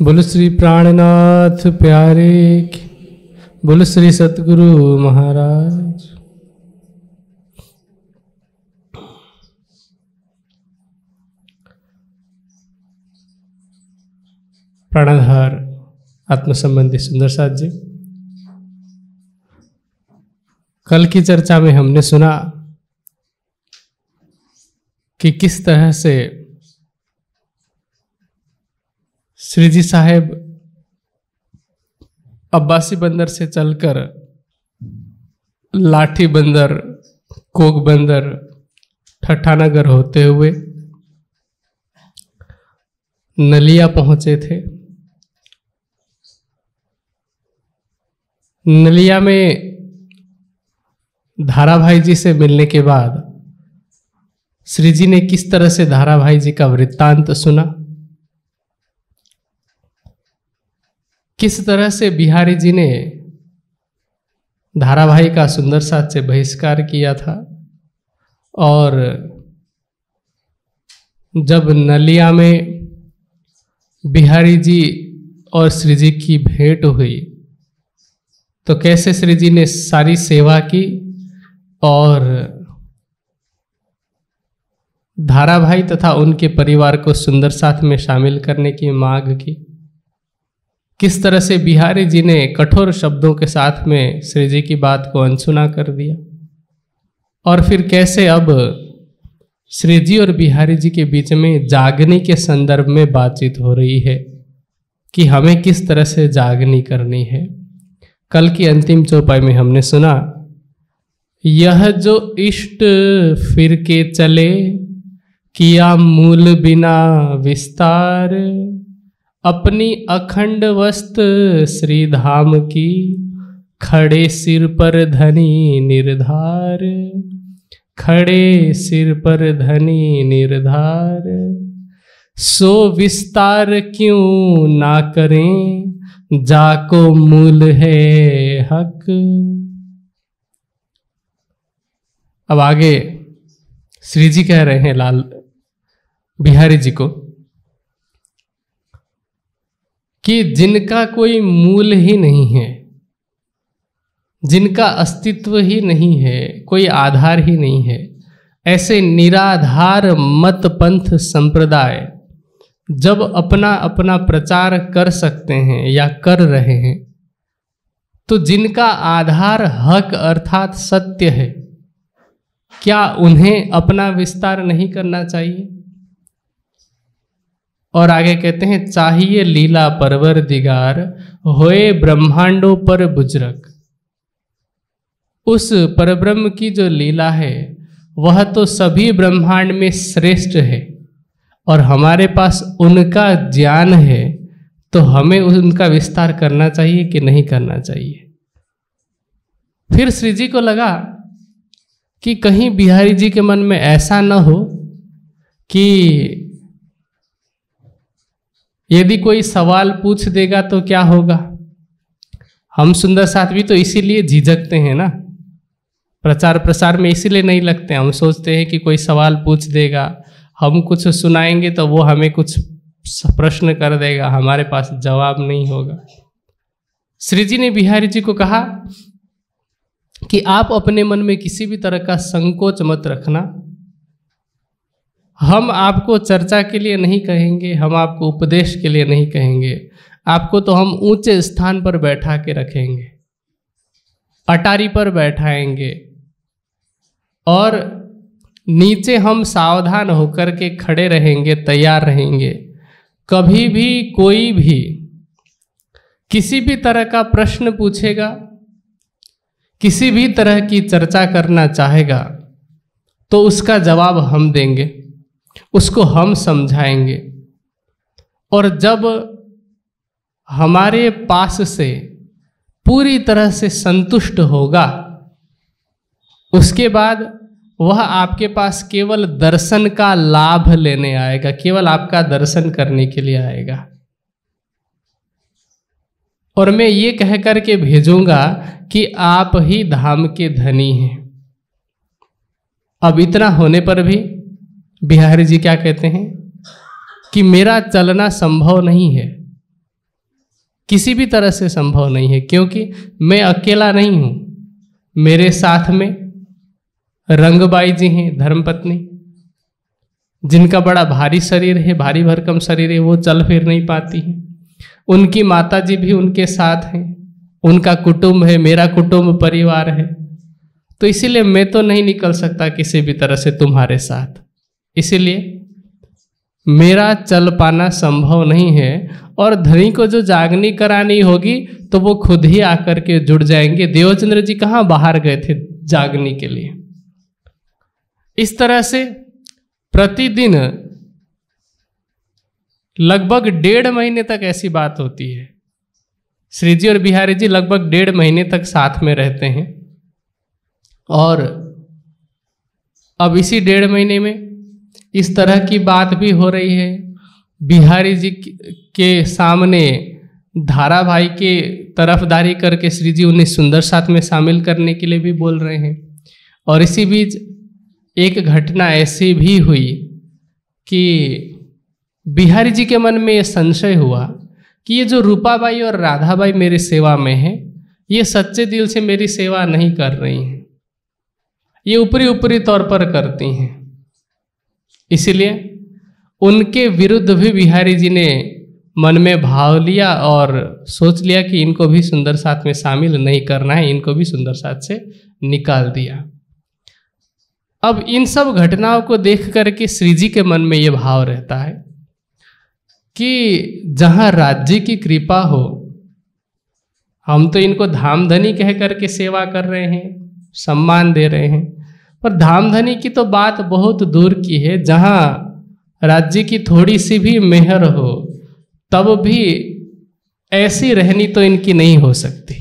बोल श्री प्राणनाथ प्यारे बोल श्री सतगुरु महाराज प्राणाधार आत्म संबंधी सुंदर साथ जी कल की चर्चा में हमने सुना कि किस तरह से श्रीजी साहेब अब्बासी बंदर से चलकर लाठी बंदर कोक बंदर ठठानागर होते हुए नलिया पहुंचे थे नलिया में धारा भाई जी से मिलने के बाद श्री जी ने किस तरह से धारा भाई जी का वृत्तांत सुना किस तरह से बिहारी जी ने धाराभाई का सुंदर साथ से बहिष्कार किया था और जब नलिया में बिहारी जी और श्री जी की भेंट हुई तो कैसे श्री जी ने सारी सेवा की और धाराभाई तथा उनके परिवार को सुंदर साथ में शामिल करने की मांग की किस तरह से बिहारी जी ने कठोर शब्दों के साथ में श्री जी की बात को अनसुना कर दिया और फिर कैसे अब श्री जी और बिहारी जी के बीच में जागने के संदर्भ में बातचीत हो रही है कि हमें किस तरह से जागनी करनी है कल की अंतिम चौपाई में हमने सुना यह जो इष्ट फिर के चले किया मूल बिना विस्तार अपनी अखंड वस्त श्री धाम की खड़े सिर पर धनी निर्धार खड़े सिर पर धनी निर्धार सो विस्तार क्यों ना करें जाको मूल है हक अब आगे श्री जी कह रहे हैं लाल बिहारी जी को कि जिनका कोई मूल ही नहीं है जिनका अस्तित्व ही नहीं है कोई आधार ही नहीं है ऐसे निराधार मत पंथ संप्रदाय जब अपना अपना प्रचार कर सकते हैं या कर रहे हैं तो जिनका आधार हक अर्थात सत्य है क्या उन्हें अपना विस्तार नहीं करना चाहिए और आगे कहते हैं चाहिए लीला परवर दिगार होए ब्रह्मांडों पर बुजरक उस परब्रह्म की जो लीला है वह तो सभी ब्रह्मांड में श्रेष्ठ है और हमारे पास उनका ज्ञान है तो हमें उनका विस्तार करना चाहिए कि नहीं करना चाहिए फिर श्री जी को लगा कि कहीं बिहारी जी के मन में ऐसा न हो कि यदि कोई सवाल पूछ देगा तो क्या होगा हम सुंदर साध्वी तो इसीलिए झिझकते हैं ना प्रचार प्रसार में इसीलिए नहीं लगते हम सोचते हैं कि कोई सवाल पूछ देगा हम कुछ सुनाएंगे तो वो हमें कुछ प्रश्न कर देगा हमारे पास जवाब नहीं होगा श्री जी ने बिहारी जी को कहा कि आप अपने मन में किसी भी तरह का संकोच मत रखना हम आपको चर्चा के लिए नहीं कहेंगे हम आपको उपदेश के लिए नहीं कहेंगे आपको तो हम ऊंचे स्थान पर बैठा के रखेंगे अटारी पर बैठाएंगे और नीचे हम सावधान होकर के खड़े रहेंगे तैयार रहेंगे कभी भी कोई भी किसी भी तरह का प्रश्न पूछेगा किसी भी तरह की चर्चा करना चाहेगा तो उसका जवाब हम देंगे उसको हम समझाएंगे और जब हमारे पास से पूरी तरह से संतुष्ट होगा उसके बाद वह आपके पास केवल दर्शन का लाभ लेने आएगा केवल आपका दर्शन करने के लिए आएगा और मैं ये कह कर के भेजूंगा कि आप ही धाम के धनी हैं अब इतना होने पर भी बिहारी जी क्या कहते हैं कि मेरा चलना संभव नहीं है किसी भी तरह से संभव नहीं है क्योंकि मैं अकेला नहीं हूँ मेरे साथ में रंगबाई जी हैं धर्मपत्नी जिनका बड़ा भारी शरीर है भारी भरकम शरीर है वो चल फिर नहीं पाती हैं उनकी माता जी भी उनके साथ हैं उनका कुटुंब है मेरा कुटुंब परिवार है तो इसीलिए मैं तो नहीं निकल सकता किसी भी तरह से तुम्हारे साथ इसीलिए मेरा चल पाना संभव नहीं है और धनी को जो जागनी करानी होगी तो वो खुद ही आकर के जुड़ जाएंगे देवचंद्र जी कहाँ बाहर गए थे जागनी के लिए इस तरह से प्रतिदिन लगभग डेढ़ महीने तक ऐसी बात होती है श्री जी और बिहारी जी लगभग डेढ़ महीने तक साथ में रहते हैं और अब इसी डेढ़ महीने में इस तरह की बात भी हो रही है बिहारी जी के सामने धाराभाई के तरफदारी करके श्री जी उन्हें सुंदर साथ में शामिल करने के लिए भी बोल रहे हैं और इसी बीच एक घटना ऐसी भी हुई कि बिहारी जी के मन में ये संशय हुआ कि ये जो रूपाबाई और राधाबाई मेरी सेवा में हैं ये सच्चे दिल से मेरी सेवा नहीं कर रही हैं ये ऊपरी ऊपरी तौर पर करती हैं इसीलिए उनके विरुद्ध भी बिहारी जी ने मन में भाव लिया और सोच लिया कि इनको भी सुंदर साथ में शामिल नहीं करना है इनको भी सुंदर साथ से निकाल दिया अब इन सब घटनाओं को देख करके श्री जी के मन में ये भाव रहता है कि जहाँ राज्य की कृपा हो हम तो इनको धामधनी कह करके सेवा कर रहे हैं सम्मान दे रहे हैं पर धामधनी की तो बात बहुत दूर की है जहाँ राज्य की थोड़ी सी भी मेहर हो तब भी ऐसी रहनी तो इनकी नहीं हो सकती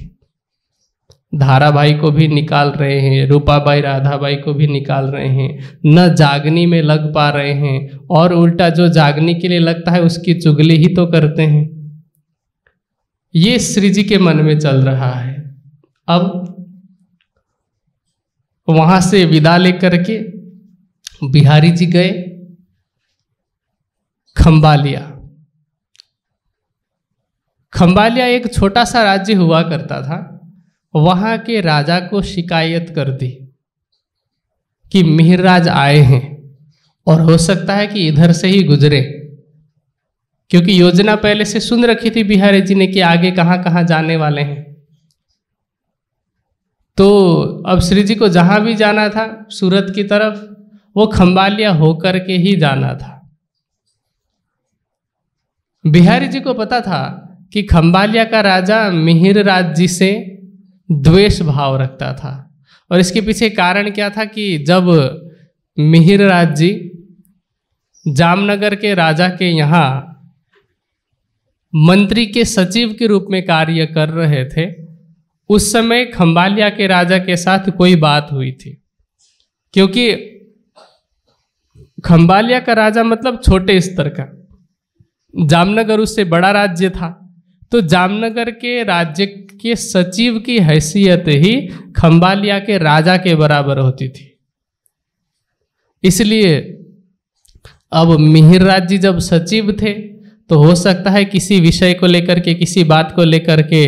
धारा भाई को भी निकाल रहे हैं रूपा राधा राधाबाई को भी निकाल रहे हैं न जागनी में लग पा रहे हैं और उल्टा जो जागनी के लिए लगता है उसकी चुगली ही तो करते हैं ये श्री जी के मन में चल रहा है अब वहां से विदा लेकर के बिहारी जी गए खंबालिया खंबालिया एक छोटा सा राज्य हुआ करता था वहां के राजा को शिकायत कर दी कि मिहिरराज आए हैं और हो सकता है कि इधर से ही गुजरे क्योंकि योजना पहले से सुन रखी थी बिहारी जी ने कि आगे कहाँ कहाँ जाने वाले हैं तो अब श्री जी को जहाँ भी जाना था सूरत की तरफ वो खम्बालिया होकर के ही जाना था बिहारी जी को पता था कि खम्बालिया का राजा मिहिर राज जी से द्वेष भाव रखता था और इसके पीछे कारण क्या था कि जब मिहिर राज जी जामनगर के राजा के यहाँ मंत्री के सचिव के रूप में कार्य कर रहे थे उस समय खम्बालिया के राजा के साथ कोई बात हुई थी क्योंकि खम्बालिया का राजा मतलब छोटे स्तर का जामनगर उससे बड़ा राज्य था तो जामनगर के राज्य के सचिव की हैसियत ही खम्बालिया के राजा के बराबर होती थी इसलिए अब मिहिर राज जी जब सचिव थे तो हो सकता है किसी विषय को लेकर के किसी बात को लेकर के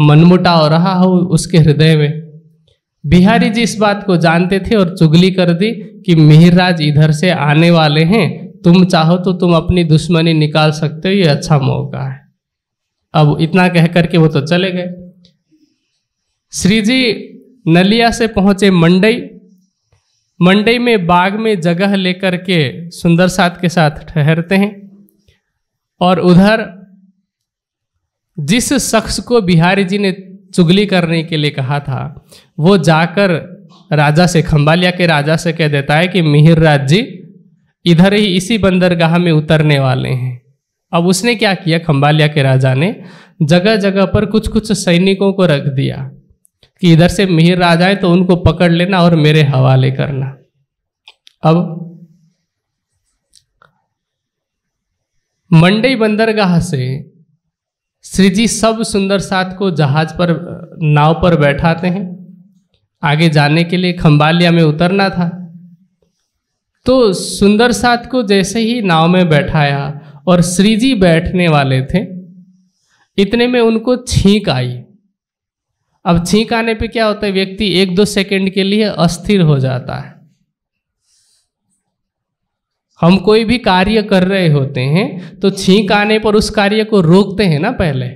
मनमुटा हो रहा हो उसके हृदय में बिहारी जी इस बात को जानते थे और चुगली कर दी कि मिहिरराज इधर से आने वाले हैं तुम चाहो तो तुम अपनी दुश्मनी निकाल सकते हो ये अच्छा मौका है अब इतना कह करके वो तो चले गए श्री जी नलिया से पहुंचे मंडई मंडई में बाग में जगह लेकर के सुंदर साथ के साथ ठहरते हैं और उधर जिस शख्स को बिहारी जी ने चुगली करने के लिए कहा था वो जाकर राजा से खम्बालिया के राजा से कह देता है कि मिहिर राज जी इधर ही इसी बंदरगाह में उतरने वाले हैं अब उसने क्या किया खम्बालिया के राजा ने जगह जगह पर कुछ कुछ सैनिकों को रख दिया कि इधर से मिहिर राज आए तो उनको पकड़ लेना और मेरे हवाले करना अब मंडई बंदरगाह से श्री जी सब सुंदर साथ को जहाज पर नाव पर बैठाते हैं आगे जाने के लिए खम्बालिया में उतरना था तो सुंदर साथ को जैसे ही नाव में बैठाया और श्री जी बैठने वाले थे इतने में उनको छींक आई अब छींक आने पे क्या होता है व्यक्ति एक दो सेकंड के लिए अस्थिर हो जाता है हम कोई भी कार्य कर रहे होते हैं तो छींक आने पर उस कार्य को रोकते हैं ना पहले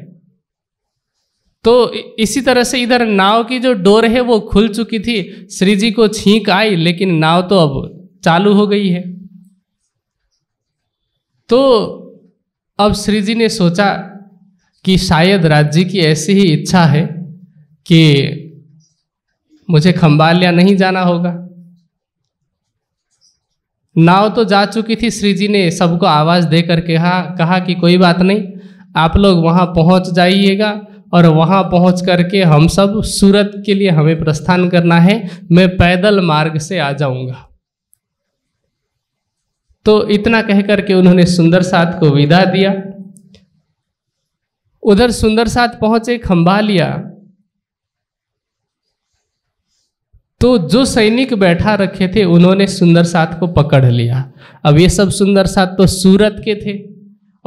तो इसी तरह से इधर नाव की जो डोर है वो खुल चुकी थी श्री जी को छींक आई लेकिन नाव तो अब चालू हो गई है तो अब श्री जी ने सोचा कि शायद राज्य की ऐसी ही इच्छा है कि मुझे खम्बालिया नहीं जाना होगा नाव तो जा चुकी थी श्री जी ने सबको आवाज़ दे कर कहा कहा कि कोई बात नहीं आप लोग वहाँ पहुँच जाइएगा और वहाँ पहुँच करके हम सब सूरत के लिए हमें प्रस्थान करना है मैं पैदल मार्ग से आ जाऊँगा तो इतना कह करके उन्होंने सुंदर साथ को विदा दिया उधर सुंदर साथ पहुँचे लिया तो जो सैनिक बैठा रखे थे उन्होंने सुंदर साथ को पकड़ लिया अब ये सब सुंदर साथ तो सूरत के थे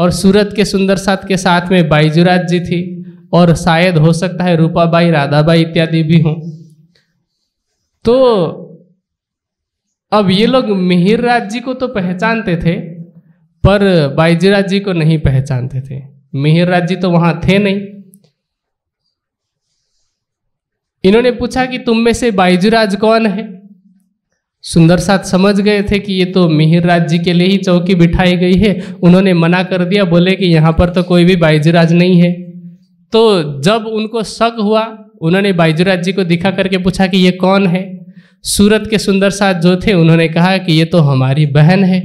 और सूरत के सुंदर साथ के साथ में बाईजुराज जी थी और शायद हो सकता है रूपाबाई राधाबाई इत्यादि भी हों तो अब ये लोग मिहिर राज जी को तो पहचानते थे पर बाईजीराज जी को नहीं पहचानते थे मिहिर राज जी तो वहाँ थे नहीं इन्होंने पूछा कि तुम में से बाइजूराज कौन है सुंदर साथ समझ गए थे कि ये तो मिहिर राज जी के लिए ही चौकी बिठाई गई है उन्होंने मना कर दिया बोले कि यहाँ पर तो कोई भी बाइजूराज नहीं है तो जब उनको शक हुआ उन्होंने बाइजूराज जी को दिखा करके पूछा कि ये कौन है सूरत के सुंदर साथ जो थे उन्होंने कहा कि ये तो हमारी बहन है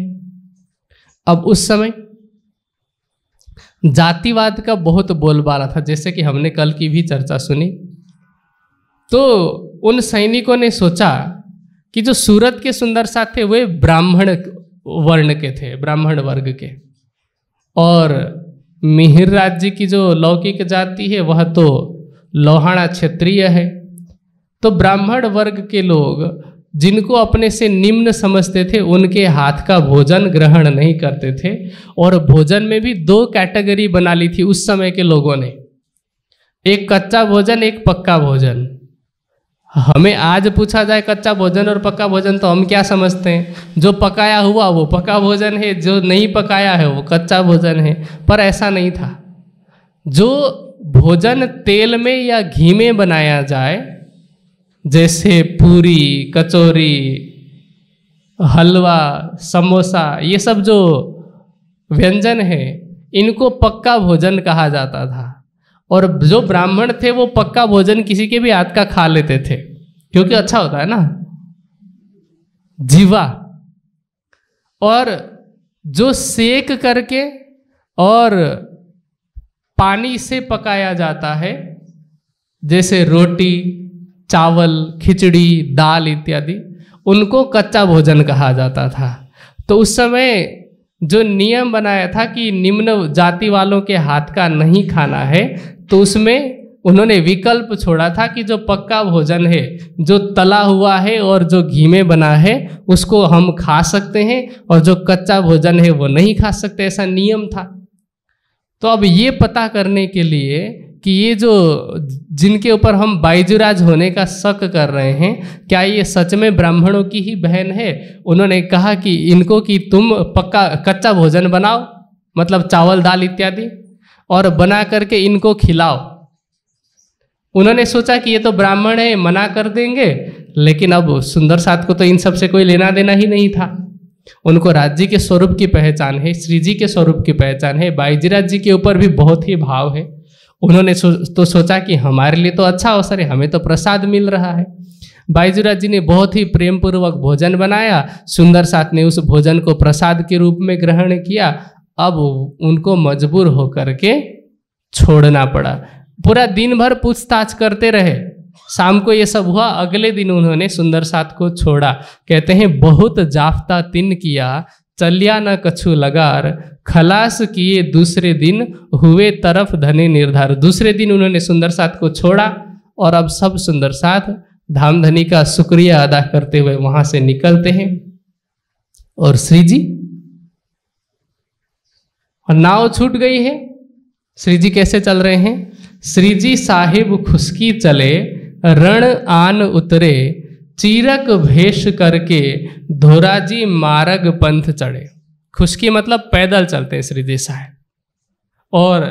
अब उस समय जातिवाद का बहुत बोलबाला था जैसे कि हमने कल की भी चर्चा सुनी तो उन सैनिकों ने सोचा कि जो सूरत के सुंदर साथ थे वे ब्राह्मण वर्ण के थे ब्राह्मण वर्ग के और मिहिर राज्य की जो लौकिक जाति है वह तो लोहाणा क्षेत्रीय है तो ब्राह्मण वर्ग के लोग जिनको अपने से निम्न समझते थे उनके हाथ का भोजन ग्रहण नहीं करते थे और भोजन में भी दो कैटेगरी बना ली थी उस समय के लोगों ने एक कच्चा भोजन एक पक्का भोजन हमें आज पूछा जाए कच्चा भोजन और पक्का भोजन तो हम क्या समझते हैं जो पकाया हुआ वो पक्का भोजन है जो नहीं पकाया है वो कच्चा भोजन है पर ऐसा नहीं था जो भोजन तेल में या घी में बनाया जाए जैसे पूरी कचौरी हलवा समोसा ये सब जो व्यंजन है इनको पक्का भोजन कहा जाता था और जो ब्राह्मण थे वो पक्का भोजन किसी के भी हाथ का खा लेते थे क्योंकि अच्छा होता है ना जीवा और जो सेक करके और पानी से पकाया जाता है जैसे रोटी चावल खिचड़ी दाल इत्यादि उनको कच्चा भोजन कहा जाता था तो उस समय जो नियम बनाया था कि निम्न जाति वालों के हाथ का नहीं खाना है तो उसमें उन्होंने विकल्प छोड़ा था कि जो पक्का भोजन है जो तला हुआ है और जो घी में बना है उसको हम खा सकते हैं और जो कच्चा भोजन है वो नहीं खा सकते ऐसा नियम था तो अब ये पता करने के लिए कि ये जो जिनके ऊपर हम बाइजुराज होने का शक कर रहे हैं क्या ये सच में ब्राह्मणों की ही बहन है उन्होंने कहा कि इनको कि तुम पक्का कच्चा भोजन बनाओ मतलब चावल दाल इत्यादि और बना करके इनको खिलाओ उन्होंने सोचा कि ये तो ब्राह्मण है मना कर देंगे लेकिन अब सुंदर सात को तो इन सब से कोई लेना देना ही नहीं था उनको राज्य के स्वरूप की पहचान है श्री जी के स्वरूप की पहचान है बाईजीराज जी के ऊपर भी बहुत ही भाव है उन्होंने सो, तो सोचा कि हमारे लिए तो अच्छा अवसर है हमें तो प्रसाद मिल रहा है बाईजूराज जी ने बहुत ही प्रेम पूर्वक भोजन बनाया सुंदर साथ ने उस भोजन को प्रसाद के रूप में ग्रहण किया अब उनको मजबूर होकर के छोड़ना पड़ा पूरा दिन भर पूछताछ करते रहे शाम को ये सब हुआ अगले दिन उन्होंने सुंदर साथ को छोड़ा कहते हैं बहुत जाफ्ता तिन किया चलिया न कछु लगार खलास किए दूसरे दिन हुए तरफ धने निर्धार दूसरे दिन उन्होंने सुंदर साथ को छोड़ा और अब सब सुंदर साथ धाम धनी का शुक्रिया अदा करते हुए वहां से निकलते हैं और श्री जी और नाव छूट गई है श्री जी कैसे चल रहे हैं श्री जी साहिब खुशकी चले रण आन उतरे चीरक भेष करके धोराजी मार्ग पंथ चढ़े खुशकी मतलब पैदल चलते हैं श्री जी साहब और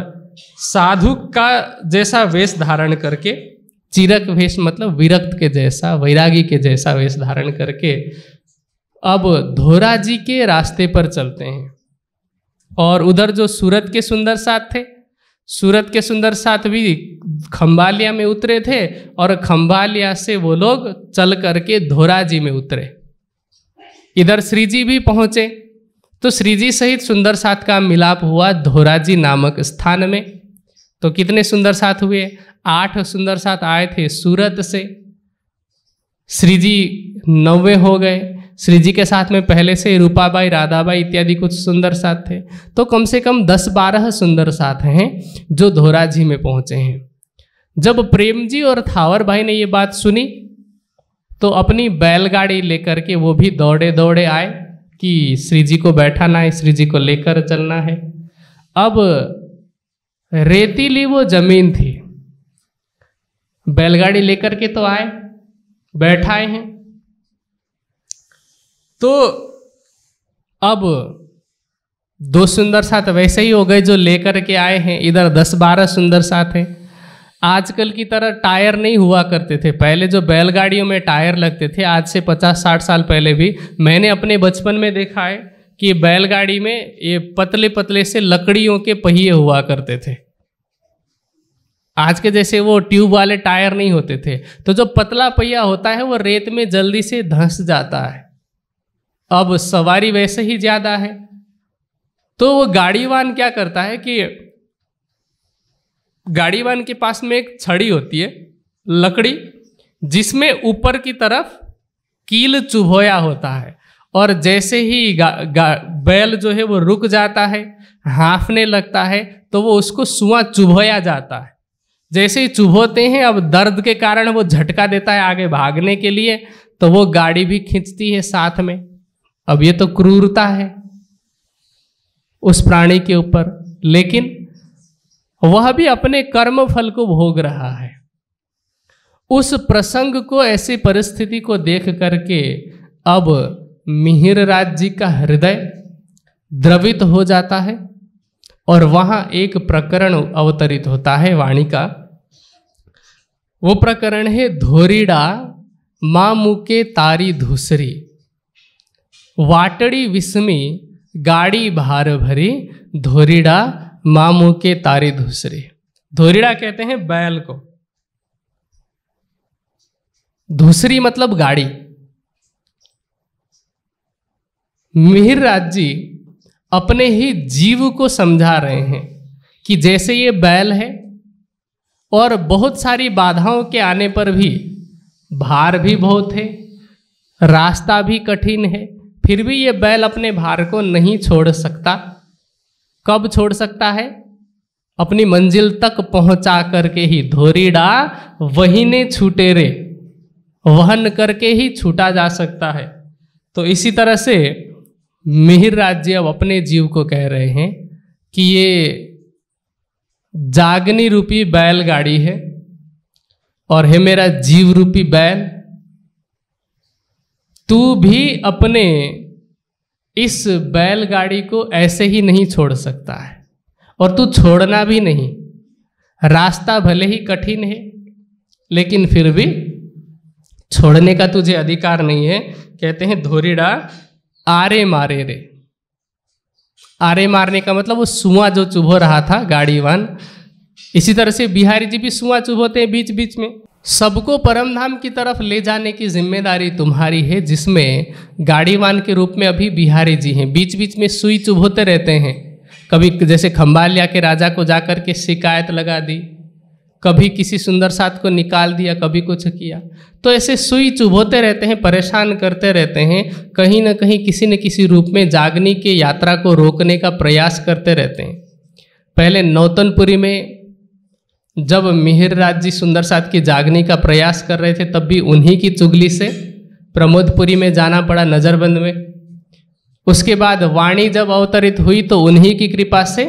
साधु का जैसा वेश धारण करके चीरक वेश मतलब विरक्त के जैसा वैरागी के जैसा वेश धारण करके अब धोरा जी के रास्ते पर चलते हैं और उधर जो सूरत के सुंदर साथ थे सूरत के सुंदर साथ भी खम्बालिया में उतरे थे और खम्बालिया से वो लोग चल करके धोरा जी में उतरे इधर श्रीजी भी पहुंचे तो श्रीजी सहित सुंदर साथ का मिलाप हुआ धोरा जी नामक स्थान में तो कितने सुंदर साथ हुए आठ सुंदर साथ आए थे सूरत से श्री जी नवे हो गए श्री जी के साथ में पहले से रूपाबाई राधाबाई इत्यादि कुछ सुंदर साथ थे तो कम से कम दस बारह सुंदर साथ हैं जो धोरा जी में पहुंचे हैं जब प्रेम जी और थावर भाई ने ये बात सुनी तो अपनी बैलगाड़ी लेकर के वो भी दौड़े दौड़े आए कि श्री जी को बैठाना है श्री जी को लेकर चलना है अब रेतीली वो जमीन थी बैलगाड़ी लेकर के तो आए बैठाए हैं तो अब दो सुंदर साथ वैसे ही हो गए जो लेकर के आए हैं इधर दस बारह सुंदर साथ हैं आजकल की तरह टायर नहीं हुआ करते थे पहले जो बैलगाड़ियों में टायर लगते थे आज से पचास साठ साल पहले भी मैंने अपने बचपन में देखा है कि बैलगाड़ी में ये पतले पतले से लकड़ियों के पहिए हुआ करते थे आज के जैसे वो ट्यूब वाले टायर नहीं होते थे तो जो पतला पहिया होता है वो रेत में जल्दी से धंस जाता है अब सवारी वैसे ही ज़्यादा है तो वो गाड़ीवान क्या करता है कि गाड़ीवान के पास में एक छड़ी होती है लकड़ी जिसमें ऊपर की तरफ कील चुभोया होता है और जैसे ही बैल जो है वो रुक जाता है हाँफने लगता है तो वो उसको सुआ चुभोया जाता है जैसे ही चुभोते हैं अब दर्द के कारण वो झटका देता है आगे भागने के लिए तो वो गाड़ी भी खींचती है साथ में अब ये तो क्रूरता है उस प्राणी के ऊपर लेकिन वह भी अपने कर्म फल को भोग रहा है उस प्रसंग को ऐसी परिस्थिति को देख करके अब मिहिर राज जी का हृदय द्रवित हो जाता है और वहां एक प्रकरण अवतरित होता है वाणी का वो प्रकरण है धोरीडा मामू के तारी धूसरी वाटड़ी विस्मी गाड़ी भार भरी धोरीड़ा मामू के तारे धूसरे धोरीड़ा कहते हैं बैल को धूसरी मतलब गाड़ी मिहिर राज जी अपने ही जीव को समझा रहे हैं कि जैसे ये बैल है और बहुत सारी बाधाओं के आने पर भी भार भी बहुत है रास्ता भी कठिन है फिर भी ये बैल अपने भार को नहीं छोड़ सकता कब छोड़ सकता है अपनी मंजिल तक पहुंचा करके ही धोरीडा वही ने छूटे रे वहन करके ही छूटा जा सकता है तो इसी तरह से मिहिर राज्य अब अपने जीव को कह रहे हैं कि ये जागनी रूपी बैलगाड़ी है और है मेरा जीव रूपी बैल तू भी अपने इस बैलगाड़ी को ऐसे ही नहीं छोड़ सकता है और तू छोड़ना भी नहीं रास्ता भले ही कठिन है लेकिन फिर भी छोड़ने का तुझे अधिकार नहीं है कहते हैं धोरीडा आरे मारे रे आरे मारने का मतलब वो सुआ जो चुभो रहा था गाड़ीवान इसी तरह से बिहारी जी भी सुआ चुभोते हैं बीच बीच में सबको परमधाम की तरफ ले जाने की जिम्मेदारी तुम्हारी है जिसमें गाड़ीवान के रूप में अभी बिहारी जी हैं बीच बीच में सुई चुभोते रहते हैं कभी जैसे खम्बालिया के राजा को जाकर के शिकायत लगा दी कभी किसी सुंदर साथ को निकाल दिया कभी कुछ किया तो ऐसे सुई चुभोते रहते हैं परेशान करते रहते हैं कहीं ना कहीं किसी न किसी रूप में जागनी के यात्रा को रोकने का प्रयास करते रहते हैं पहले नौतनपुरी में जब मिहिर राज जी सुंदर साथ की जागने का प्रयास कर रहे थे तब भी उन्हीं की चुगली से प्रमोदपुरी में जाना पड़ा नज़रबंद में उसके बाद वाणी जब अवतरित हुई तो उन्हीं की कृपा से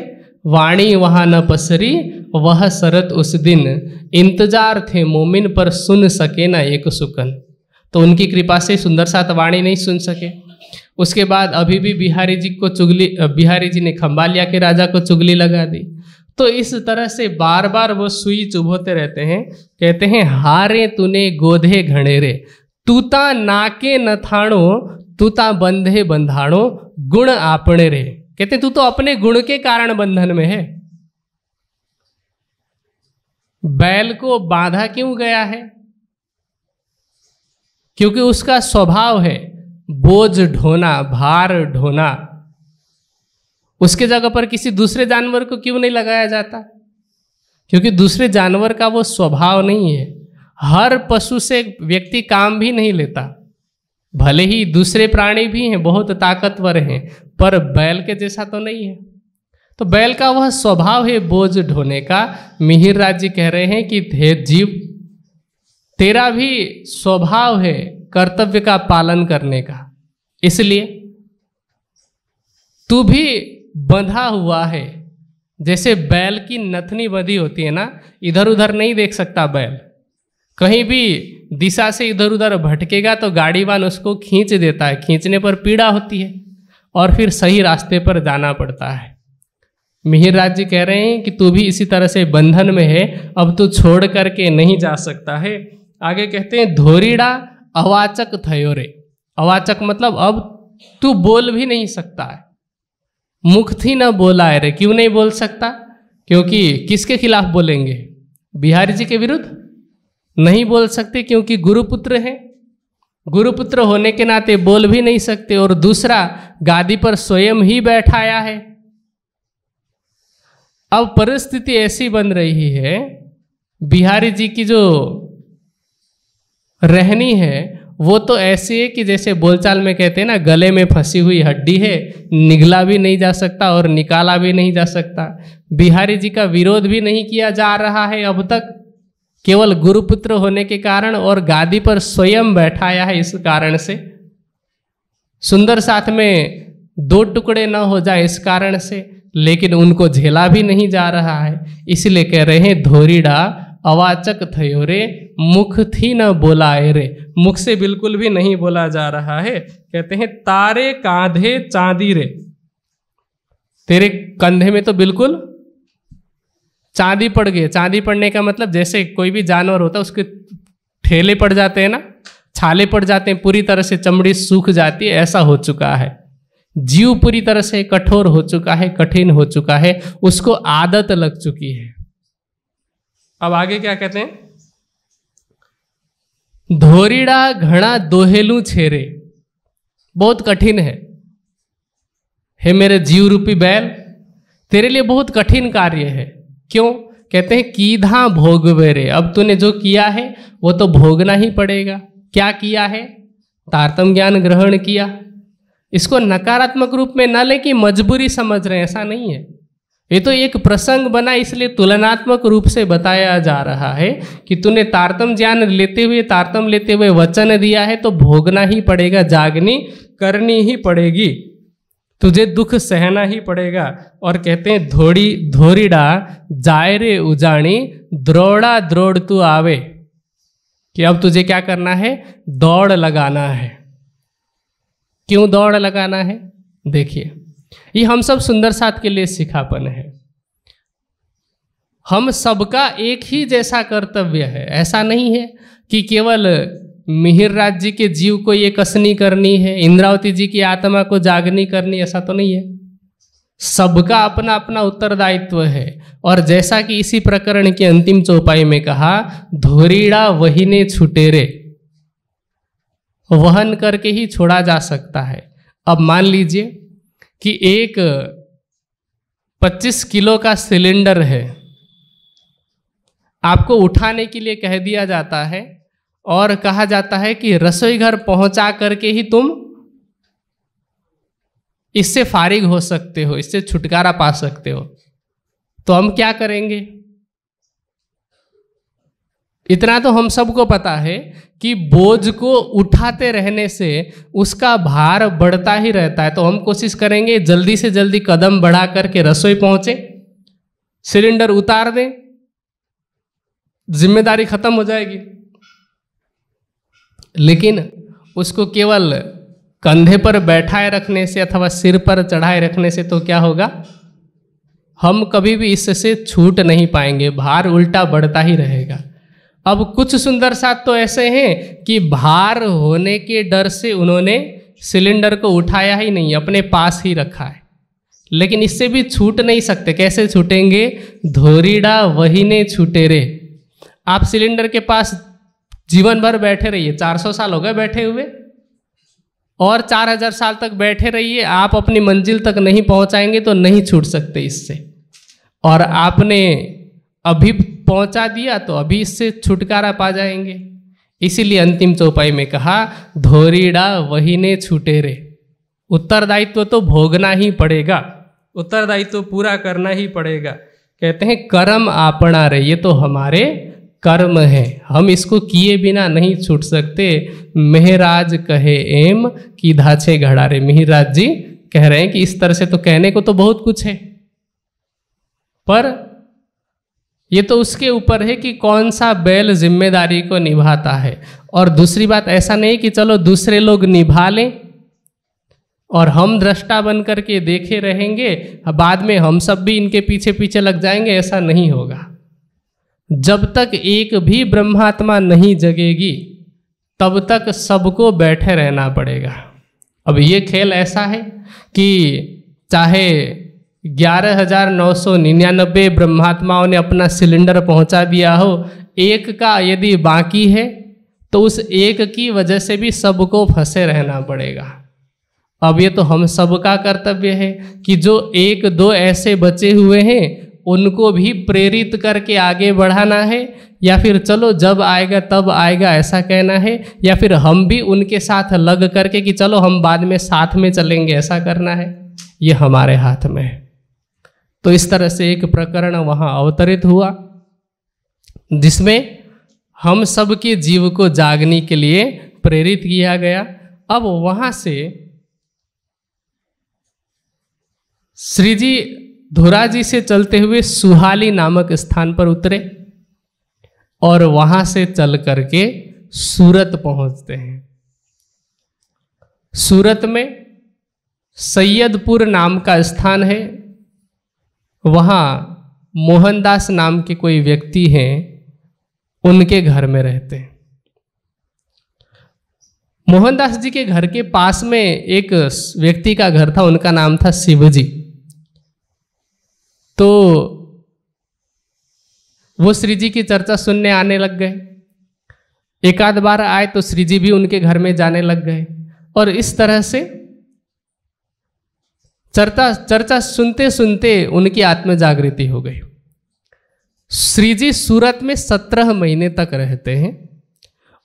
वाणी वहाँ न पसरी वह शरत उस दिन इंतजार थे मोमिन पर सुन सके न एक सुकन तो उनकी कृपा से सुंदर साथ वाणी नहीं सुन सके उसके बाद अभी भी बिहारी जी को चुगली बिहारी जी ने खम्बालिया के राजा को चुगली लगा दी तो इस तरह से बार बार वो सुई चुभोते रहते हैं कहते हैं हारे तूने गोधे घणेरे तूता नाके न थाणो तूता बंधे बंधाणो गुण आपने रे कहते तू तो अपने गुण के कारण बंधन में है बैल को बांधा क्यों गया है क्योंकि उसका स्वभाव है बोझ ढोना भार ढोना उसके जगह पर किसी दूसरे जानवर को क्यों नहीं लगाया जाता क्योंकि दूसरे जानवर का वो स्वभाव नहीं है हर पशु से व्यक्ति काम भी नहीं लेता भले ही दूसरे प्राणी भी हैं बहुत ताकतवर हैं पर बैल के जैसा तो नहीं है तो बैल का वह स्वभाव है बोझ ढोने का मिहिर राज जी कह रहे हैं कि हे जीव तेरा भी स्वभाव है कर्तव्य का पालन करने का इसलिए तू भी बंधा हुआ है जैसे बैल की नथनी बंधी होती है ना इधर उधर नहीं देख सकता बैल कहीं भी दिशा से इधर उधर भटकेगा तो गाड़ीवान उसको खींच देता है खींचने पर पीड़ा होती है और फिर सही रास्ते पर जाना पड़ता है मिहिर राज जी कह रहे हैं कि तू भी इसी तरह से बंधन में है अब तू छोड़ करके नहीं जा सकता है आगे कहते हैं धोरीड़ा अवाचक थयोरे अवाचक मतलब अब तू बोल भी नहीं सकता है थी ना बोला है रे क्यों नहीं बोल सकता क्योंकि किसके खिलाफ बोलेंगे बिहारी जी के विरुद्ध नहीं बोल सकते क्योंकि गुरुपुत्र हैं गुरुपुत्र होने के नाते बोल भी नहीं सकते और दूसरा गादी पर स्वयं ही बैठाया है अब परिस्थिति ऐसी बन रही है बिहारी जी की जो रहनी है वो तो ऐसी है कि जैसे बोलचाल में कहते हैं ना गले में फंसी हुई हड्डी है निगला भी नहीं जा सकता और निकाला भी नहीं जा सकता बिहारी जी का विरोध भी नहीं किया जा रहा है अब तक केवल गुरुपुत्र होने के कारण और गादी पर स्वयं बैठाया है इस कारण से सुंदर साथ में दो टुकड़े न हो जाए इस कारण से लेकिन उनको झेला भी नहीं जा रहा है इसलिए कह रहे हैं धोरीडा अवाचक थयो रे मुख थी न बोलाए रे मुख से बिल्कुल भी नहीं बोला जा रहा है कहते हैं तारे कांधे चांदी रे तेरे कंधे में तो बिल्कुल चांदी पड़ गई चांदी पड़ने का मतलब जैसे कोई भी जानवर होता है उसके ठेले पड़ जाते हैं ना छाले पड़ जाते हैं पूरी तरह से चमड़ी सूख जाती है ऐसा हो चुका है जीव पूरी तरह से कठोर हो चुका है कठिन हो चुका है उसको आदत लग चुकी है अब आगे क्या कहते हैं धोरीड़ा घना दोहेलू छेरे बहुत कठिन है हे मेरे जीव रूपी बैल तेरे लिए बहुत कठिन कार्य है क्यों कहते हैं कीधा भोग बेरे अब तूने जो किया है वो तो भोगना ही पड़ेगा क्या किया है तारतम ज्ञान ग्रहण किया इसको नकारात्मक रूप में न ले कि मजबूरी समझ रहे हैं ऐसा नहीं है ये तो एक प्रसंग बना इसलिए तुलनात्मक रूप से बताया जा रहा है कि तूने तारतम ज्ञान लेते हुए तारतम लेते हुए वचन दिया है तो भोगना ही पड़ेगा जागनी करनी ही पड़ेगी तुझे दुख सहना ही पड़ेगा और कहते हैं धोड़ी धोरीडा जायरे उजाणी द्रोड़ा द्रोड़ तू आवे कि अब तुझे क्या करना है दौड़ लगाना है क्यों दौड़ लगाना है देखिए ये हम सब सुंदर साथ के लिए सिखापन है हम सबका एक ही जैसा कर्तव्य है ऐसा नहीं है कि केवल मिहिर राज जी के जीव को ये कसनी करनी है इंद्रावती जी की आत्मा को जागनी करनी ऐसा तो नहीं है सबका अपना अपना उत्तरदायित्व है और जैसा कि इसी प्रकरण के अंतिम चौपाई में कहा धोरीड़ा वहीने छुटेरे वहन करके ही छोड़ा जा सकता है अब मान लीजिए कि एक 25 किलो का सिलेंडर है आपको उठाने के लिए कह दिया जाता है और कहा जाता है कि रसोई घर पहुंचा करके ही तुम इससे फारिग हो सकते हो इससे छुटकारा पा सकते हो तो हम क्या करेंगे इतना तो हम सबको पता है कि बोझ को उठाते रहने से उसका भार बढ़ता ही रहता है तो हम कोशिश करेंगे जल्दी से जल्दी कदम बढ़ा करके रसोई पहुंचे सिलेंडर उतार दें जिम्मेदारी खत्म हो जाएगी लेकिन उसको केवल कंधे पर बैठाए रखने से अथवा सिर पर चढ़ाए रखने से तो क्या होगा हम कभी भी इससे छूट नहीं पाएंगे भार उल्टा बढ़ता ही रहेगा अब कुछ सुंदर साथ तो ऐसे हैं कि भार होने के डर से उन्होंने सिलेंडर को उठाया ही नहीं अपने पास ही रखा है लेकिन इससे भी छूट नहीं सकते कैसे छूटेंगे धोरीडा वही ने छूटे रे आप सिलेंडर के पास जीवन भर बैठे रहिए 400 साल हो गए बैठे हुए और 4000 साल तक बैठे रहिए आप अपनी मंजिल तक नहीं पहुंचाएंगे तो नहीं छूट सकते इससे और आपने अभी पहुंचा दिया तो अभी इससे छुटकारा पा जाएंगे इसीलिए अंतिम चौपाई में कहा धोरीडा वही ने छूटे रे उत्तरदायित्व तो भोगना ही पड़ेगा उत्तरदायित्व पूरा करना ही पड़ेगा कहते हैं कर्म आपना रे ये तो हमारे कर्म है हम इसको किए बिना नहीं छूट सकते मेहराज कहे एम कि धाछे घड़ा रे मिहिराज जी कह रहे हैं कि इस तरह से तो कहने को तो बहुत कुछ है पर ये तो उसके ऊपर है कि कौन सा बैल जिम्मेदारी को निभाता है और दूसरी बात ऐसा नहीं कि चलो दूसरे लोग निभा लें और हम दृष्टा बन करके देखे रहेंगे बाद में हम सब भी इनके पीछे पीछे लग जाएंगे ऐसा नहीं होगा जब तक एक भी ब्रह्मात्मा नहीं जगेगी तब तक सबको बैठे रहना पड़ेगा अब ये खेल ऐसा है कि चाहे ग्यारह हजार नौ सौ निन्यानबे ब्रह्मात्माओं ने अपना सिलेंडर पहुंचा दिया हो एक का यदि बाकी है तो उस एक की वजह से भी सबको फंसे रहना पड़ेगा अब ये तो हम सबका कर्तव्य है कि जो एक दो ऐसे बचे हुए हैं उनको भी प्रेरित करके आगे बढ़ाना है या फिर चलो जब आएगा तब आएगा ऐसा कहना है या फिर हम भी उनके साथ लग करके कि चलो हम बाद में साथ में चलेंगे ऐसा करना है ये हमारे हाथ में है तो इस तरह से एक प्रकरण वहाँ अवतरित हुआ जिसमें हम सबके जीव को जागने के लिए प्रेरित किया गया अब वहाँ से श्री जी धुरा जी से चलते हुए सुहाली नामक स्थान पर उतरे और वहाँ से चल करके सूरत पहुँचते हैं सूरत में सैयदपुर नाम का स्थान है वहाँ मोहनदास नाम के कोई व्यक्ति हैं उनके घर में रहते हैं मोहनदास जी के घर के पास में एक व्यक्ति का घर था उनका नाम था शिव जी तो वो श्री जी की चर्चा सुनने आने लग गए एक आध बार आए तो श्री जी भी उनके घर में जाने लग गए और इस तरह से चर्चा चर्चा सुनते सुनते उनकी आत्म जागृति हो गई श्री जी सूरत में सत्रह महीने तक रहते हैं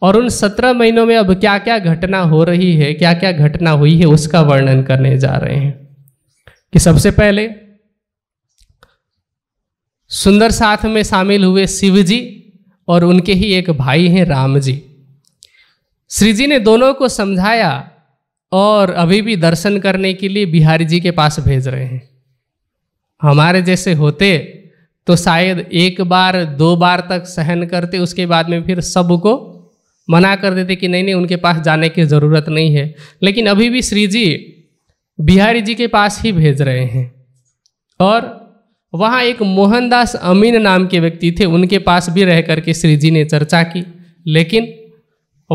और उन सत्रह महीनों में अब क्या क्या घटना हो रही है क्या क्या घटना हुई है उसका वर्णन करने जा रहे हैं कि सबसे पहले सुंदर साथ में शामिल हुए शिव जी और उनके ही एक भाई हैं राम जी श्री जी ने दोनों को समझाया और अभी भी दर्शन करने के लिए बिहारी जी के पास भेज रहे हैं हमारे जैसे होते तो शायद एक बार दो बार तक सहन करते उसके बाद में फिर सबको मना कर देते कि नहीं नहीं उनके पास जाने की ज़रूरत नहीं है लेकिन अभी भी श्री जी बिहारी जी के पास ही भेज रहे हैं और वहाँ एक मोहनदास अमीन नाम के व्यक्ति थे उनके पास भी रह करके श्री जी ने चर्चा की लेकिन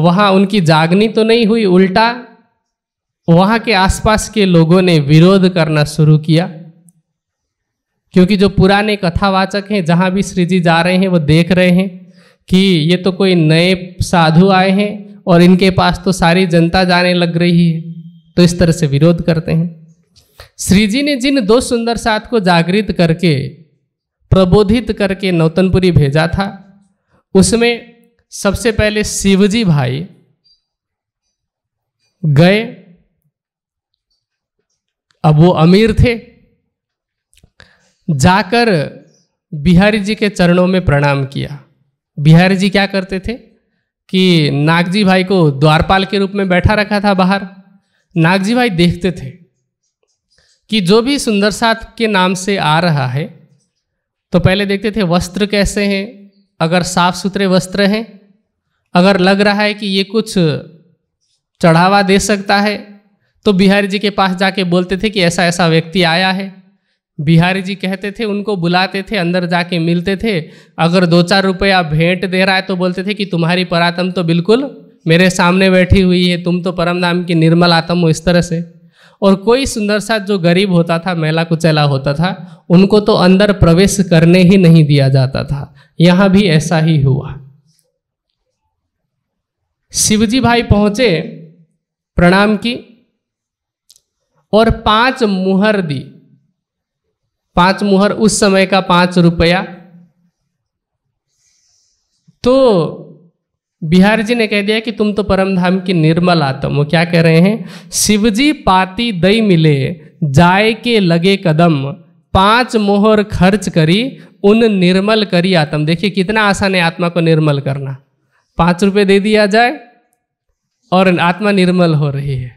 वहाँ उनकी जागनी तो नहीं हुई उल्टा वहाँ के आसपास के लोगों ने विरोध करना शुरू किया क्योंकि जो पुराने कथावाचक हैं जहाँ भी श्री जी जा रहे हैं वो देख रहे हैं कि ये तो कोई नए साधु आए हैं और इनके पास तो सारी जनता जाने लग रही है तो इस तरह से विरोध करते हैं श्री जी ने जिन दो सुंदर साथ को जागृत करके प्रबोधित करके नौतनपुरी भेजा था उसमें सबसे पहले शिवजी भाई गए अब वो अमीर थे जाकर बिहारी जी के चरणों में प्रणाम किया बिहारी जी क्या करते थे कि नागजी भाई को द्वारपाल के रूप में बैठा रखा था बाहर नागजी भाई देखते थे कि जो भी सुंदर साथ के नाम से आ रहा है तो पहले देखते थे वस्त्र कैसे हैं अगर साफ सुथरे वस्त्र हैं अगर लग रहा है कि ये कुछ चढ़ावा दे सकता है तो बिहारी जी के पास जाके बोलते थे कि ऐसा ऐसा व्यक्ति आया है बिहारी जी कहते थे उनको बुलाते थे अंदर जाके मिलते थे अगर दो चार रुपया भेंट दे रहा है तो बोलते थे कि तुम्हारी परातम तो बिल्कुल मेरे सामने बैठी हुई है तुम तो परम नाम की निर्मल आत्म हो इस तरह से और कोई सुंदर सा जो गरीब होता था मेला कुचैला होता था उनको तो अंदर प्रवेश करने ही नहीं दिया जाता था यहाँ भी ऐसा ही हुआ शिवजी भाई पहुँचे प्रणाम की और पांच मुहर दी पांच मुहर उस समय का पांच रुपया तो बिहार जी ने कह दिया कि तुम तो परमधाम की निर्मल आत्म हो क्या कह रहे हैं शिवजी पाती दई मिले जाए के लगे कदम पांच मोहर खर्च करी उन निर्मल करी आत्म देखिए कितना आसान है आत्मा को निर्मल करना पांच रुपये दे दिया जाए और आत्मा निर्मल हो रही है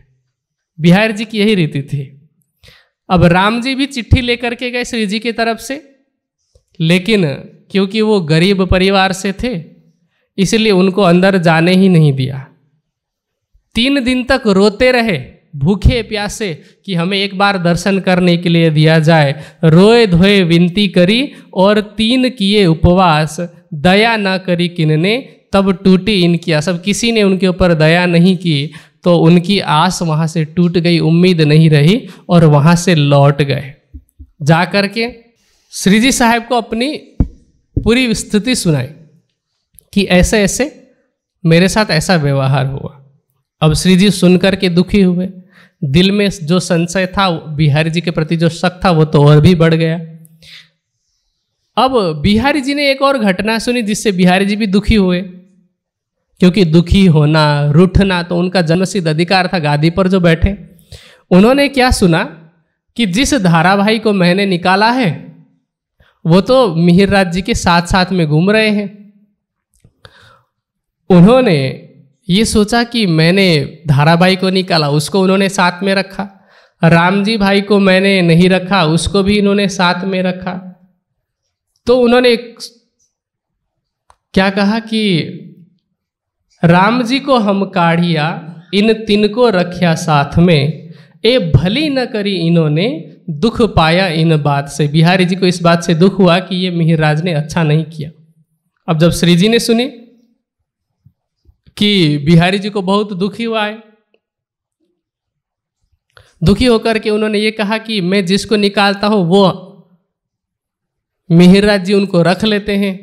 बिहार जी की यही रीति थी अब राम जी भी चिट्ठी लेकर के गए श्री जी की तरफ से लेकिन क्योंकि वो गरीब परिवार से थे इसलिए उनको अंदर जाने ही नहीं दिया तीन दिन तक रोते रहे भूखे प्यासे कि हमें एक बार दर्शन करने के लिए दिया जाए रोए धोए विनती करी और तीन किए उपवास दया ना करी किनने तब टूटी इनकी सब किसी ने उनके ऊपर दया नहीं की तो उनकी आस वहाँ से टूट गई उम्मीद नहीं रही और वहाँ से लौट गए जा कर के श्री जी साहब को अपनी पूरी स्थिति सुनाई कि ऐसे ऐसे मेरे साथ ऐसा व्यवहार हुआ अब श्री जी सुनकर के दुखी हुए दिल में जो संशय था बिहारी जी के प्रति जो शक था वो तो और भी बढ़ गया अब बिहारी जी ने एक और घटना सुनी जिससे बिहारी जी भी दुखी हुए क्योंकि दुखी होना रूठना तो उनका जन्मसिद्ध अधिकार था गादी पर जो बैठे उन्होंने क्या सुना कि जिस धाराभाई को मैंने निकाला है वो तो मिहिर राज जी के साथ साथ में घूम रहे हैं उन्होंने ये सोचा कि मैंने धाराभाई को निकाला उसको उन्होंने साथ में रखा राम जी भाई को मैंने नहीं रखा उसको भी इन्होंने साथ में रखा तो उन्होंने क्या कहा कि राम जी को हम काढ़िया इन तिनको रखिया साथ में ए भली न करी इन्होंने दुख पाया इन बात से बिहारी जी को इस बात से दुख हुआ कि ये मिहिरराज ने अच्छा नहीं किया अब जब श्री जी ने सुनी कि बिहारी जी को बहुत दुखी हुआ है दुखी होकर के उन्होंने ये कहा कि मैं जिसको निकालता हूँ वो मिहिरराज जी उनको रख लेते हैं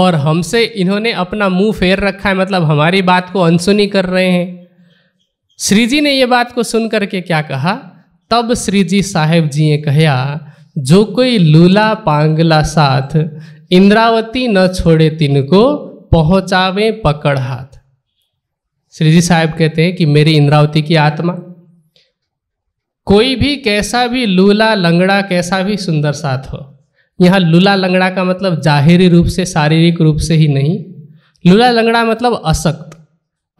और हमसे इन्होंने अपना मुंह फेर रखा है मतलब हमारी बात को अनसुनी कर रहे हैं श्री जी ने ये बात को सुन करके क्या कहा तब श्री जी साहेब जी ने कहया जो कोई लूला पांगला साथ इंद्रावती न छोड़े तिनको पहुंचावे पकड़ हाथ श्री जी साहेब कहते हैं कि मेरी इंद्रावती की आत्मा कोई भी कैसा भी लूला लंगड़ा कैसा भी सुंदर साथ हो यहाँ लूला लंगड़ा का मतलब जाहिरी रूप से शारीरिक रूप से ही नहीं लूला लंगड़ा मतलब अशक्त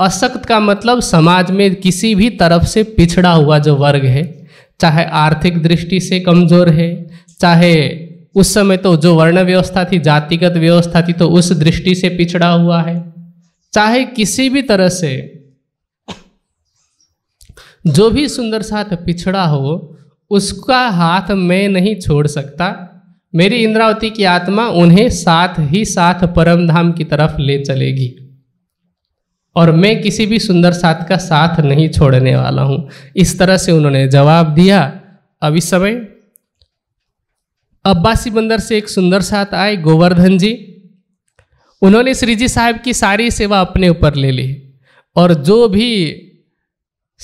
अशक्त का मतलब समाज में किसी भी तरफ से पिछड़ा हुआ जो वर्ग है चाहे आर्थिक दृष्टि से कमज़ोर है चाहे उस समय तो जो वर्ण व्यवस्था थी जातिगत व्यवस्था थी तो उस दृष्टि से पिछड़ा हुआ है चाहे किसी भी तरह से जो भी सुंदर साथ पिछड़ा हो उसका हाथ मैं नहीं छोड़ सकता मेरी इंद्रावती की आत्मा उन्हें साथ ही साथ परम धाम की तरफ ले चलेगी और मैं किसी भी सुंदर साथ का साथ नहीं छोड़ने वाला हूँ इस तरह से उन्होंने जवाब दिया अब इस समय अब्बासी बंदर से एक सुंदर साथ आए गोवर्धन जी उन्होंने श्री जी साहब की सारी सेवा अपने ऊपर ले ली और जो भी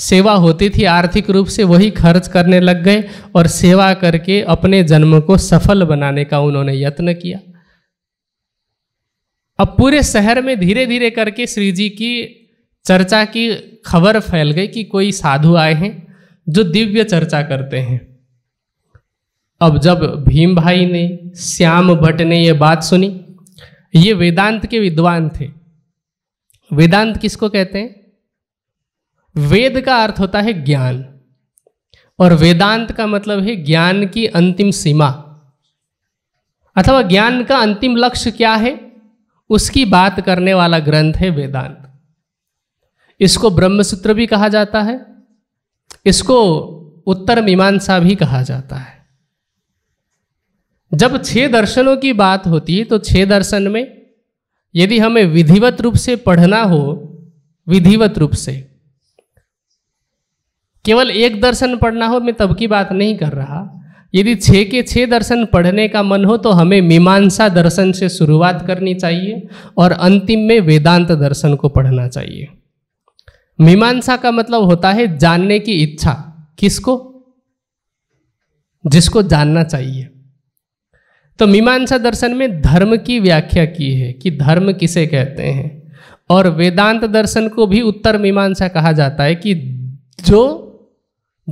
सेवा होती थी आर्थिक रूप से वही खर्च करने लग गए और सेवा करके अपने जन्म को सफल बनाने का उन्होंने यत्न किया अब पूरे शहर में धीरे धीरे करके श्री जी की चर्चा की खबर फैल गई कि कोई साधु आए हैं जो दिव्य चर्चा करते हैं अब जब भीम भाई ने श्याम भट्ट ने ये बात सुनी ये वेदांत के विद्वान थे वेदांत किसको कहते हैं वेद का अर्थ होता है ज्ञान और वेदांत का मतलब है ज्ञान की अंतिम सीमा अथवा ज्ञान का अंतिम लक्ष्य क्या है उसकी बात करने वाला ग्रंथ है वेदांत इसको ब्रह्मसूत्र भी कहा जाता है इसको उत्तर मीमांसा भी कहा जाता है जब छह दर्शनों की बात होती है तो छह दर्शन में यदि हमें विधिवत रूप से पढ़ना हो विधिवत रूप से केवल एक दर्शन पढ़ना हो मैं तब की बात नहीं कर रहा यदि छः के छः दर्शन पढ़ने का मन हो तो हमें मीमांसा दर्शन से शुरुआत करनी चाहिए और अंतिम में वेदांत दर्शन को पढ़ना चाहिए मीमांसा का मतलब होता है जानने की इच्छा किसको जिसको जानना चाहिए तो मीमांसा दर्शन में धर्म की व्याख्या की है कि धर्म किसे कहते हैं और वेदांत दर्शन को भी उत्तर मीमांसा कहा जाता है कि जो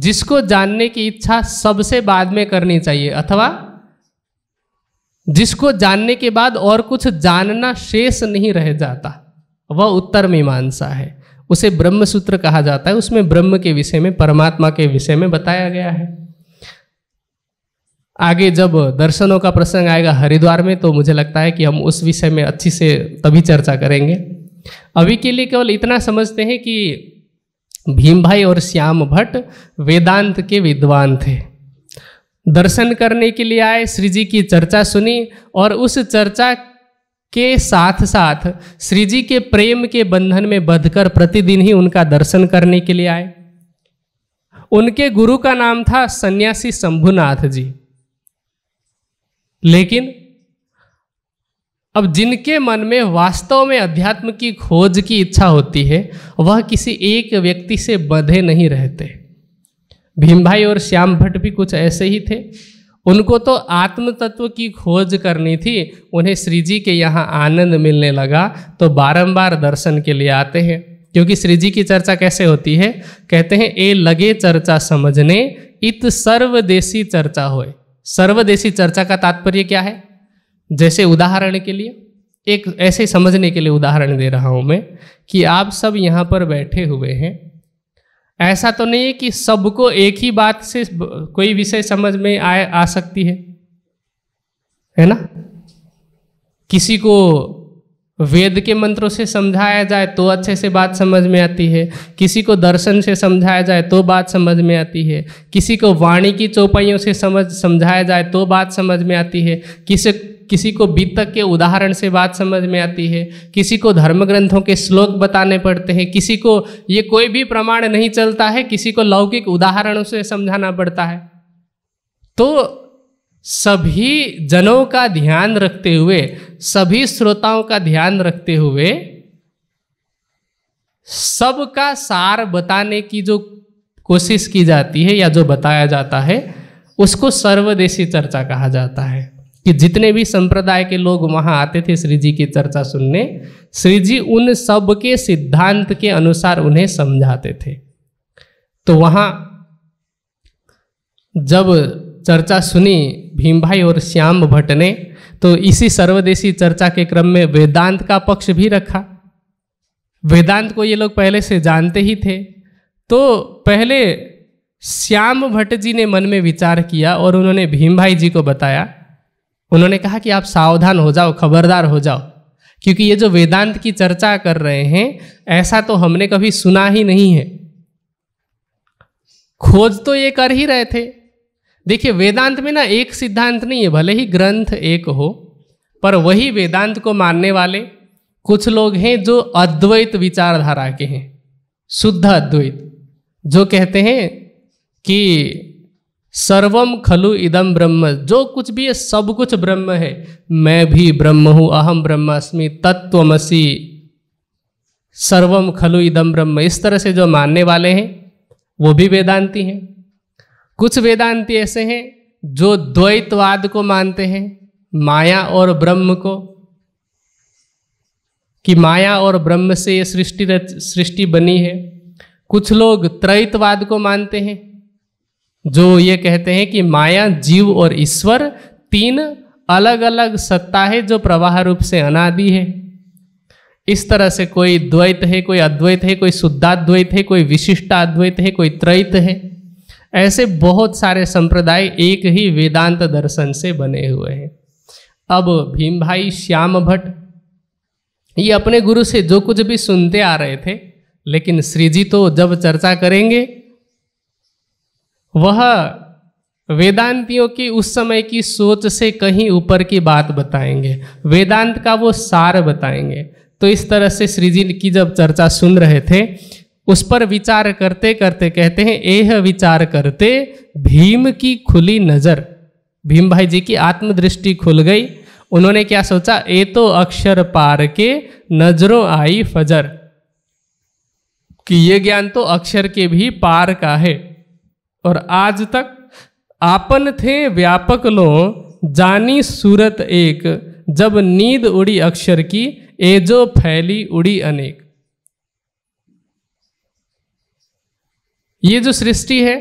जिसको जानने की इच्छा सबसे बाद में करनी चाहिए अथवा जिसको जानने के बाद और कुछ जानना शेष नहीं रह जाता वह उत्तर मीमांसा है उसे ब्रह्म सूत्र कहा जाता है उसमें ब्रह्म के विषय में परमात्मा के विषय में बताया गया है आगे जब दर्शनों का प्रसंग आएगा हरिद्वार में तो मुझे लगता है कि हम उस विषय में अच्छी से तभी चर्चा करेंगे अभी के लिए केवल इतना समझते हैं कि भीम भाई और श्याम भट्ट वेदांत के विद्वान थे दर्शन करने के लिए आए श्री जी की चर्चा सुनी और उस चर्चा के साथ साथ श्री जी के प्रेम के बंधन में बधकर प्रतिदिन ही उनका दर्शन करने के लिए आए उनके गुरु का नाम था सन्यासी शंभुनाथ जी लेकिन अब जिनके मन में वास्तव में अध्यात्म की खोज की इच्छा होती है वह किसी एक व्यक्ति से बधे नहीं रहते भीम भाई और श्याम भट्ट भी कुछ ऐसे ही थे उनको तो आत्म तत्व की खोज करनी थी उन्हें श्री जी के यहाँ आनंद मिलने लगा तो बारंबार दर्शन के लिए आते हैं क्योंकि श्री जी की चर्चा कैसे होती है कहते हैं ए लगे चर्चा समझने इत सर्वदेशी चर्चा होए सर्वदेशी चर्चा का तात्पर्य क्या है जैसे उदाहरण के लिए एक ऐसे समझने के लिए उदाहरण दे रहा हूँ मैं कि आप सब यहाँ पर बैठे हुए हैं ऐसा तो नहीं है कि सबको एक ही बात से कोई विषय समझ में आ आ सकती है है ना किसी को वेद के मंत्रों से समझाया जाए तो अच्छे से बात समझ में आती है किसी को दर्शन से समझाया जाए तो बात समझ में आती है किसी को वाणी की चौपाइयों से समझ समझाया जाए तो बात समझ में आती है किसी किसी को बीतक के उदाहरण से बात समझ में आती है किसी को धर्म ग्रंथों के श्लोक बताने पड़ते हैं किसी को ये कोई भी प्रमाण नहीं चलता है किसी को लौकिक उदाहरणों से समझाना पड़ता है तो सभी जनों का ध्यान रखते हुए सभी श्रोताओं का ध्यान रखते हुए सबका सार बताने की जो कोशिश की जाती है या जो बताया जाता है उसको सर्वदेशी चर्चा कहा जाता है कि जितने भी संप्रदाय के लोग वहाँ आते थे श्री जी की चर्चा सुनने श्री जी उन सब के सिद्धांत के अनुसार उन्हें समझाते थे तो वहाँ जब चर्चा सुनी भीम भाई और श्याम भट्ट ने तो इसी सर्वदेशी चर्चा के क्रम में वेदांत का पक्ष भी रखा वेदांत को ये लोग पहले से जानते ही थे तो पहले श्याम भट्ट जी ने मन में विचार किया और उन्होंने भीम भाई जी को बताया उन्होंने कहा कि आप सावधान हो जाओ खबरदार हो जाओ क्योंकि ये जो वेदांत की चर्चा कर रहे हैं ऐसा तो हमने कभी सुना ही नहीं है खोज तो ये कर ही रहे थे देखिए वेदांत में ना एक सिद्धांत नहीं है भले ही ग्रंथ एक हो पर वही वेदांत को मानने वाले कुछ लोग हैं जो अद्वैत विचारधारा के हैं शुद्ध अद्वैत जो कहते हैं कि सर्वम खलु इदम ब्रह्म जो कुछ भी है सब कुछ ब्रह्म है मैं भी ब्रह्म हूँ अहम ब्रह्मास्मि तत्वमसी सर्वम खलु इदम ब्रह्म इस तरह से जो मानने वाले हैं वो भी वेदांती हैं कुछ वेदांती ऐसे हैं जो द्वैतवाद को मानते हैं माया और ब्रह्म को कि माया और ब्रह्म से ये सृष्टि सृष्टि बनी है कुछ लोग त्रैतवाद को मानते हैं जो ये कहते हैं कि माया जीव और ईश्वर तीन अलग अलग सत्ता है जो प्रवाह रूप से अनादि है इस तरह से कोई द्वैत है कोई अद्वैत है कोई शुद्धाद्वैत है कोई विशिष्टाद्वैत है कोई त्रैत है ऐसे बहुत सारे संप्रदाय एक ही वेदांत दर्शन से बने हुए हैं अब भीम भाई श्याम भट्ट ये अपने गुरु से जो कुछ भी सुनते आ रहे थे लेकिन श्री जी तो जब चर्चा करेंगे वह वेदांतियों की उस समय की सोच से कहीं ऊपर की बात बताएंगे वेदांत का वो सार बताएंगे तो इस तरह से श्री जी की जब चर्चा सुन रहे थे उस पर विचार करते करते कहते हैं एह विचार करते भीम की खुली नज़र भीम भाई जी की आत्मदृष्टि खुल गई उन्होंने क्या सोचा ए तो अक्षर पार के नजरों आई फजर कि ये ज्ञान तो अक्षर के भी पार का है और आज तक आपन थे व्यापक लो जानी सूरत एक जब नींद उड़ी अक्षर की एजो फैली उड़ी अनेक ये जो सृष्टि है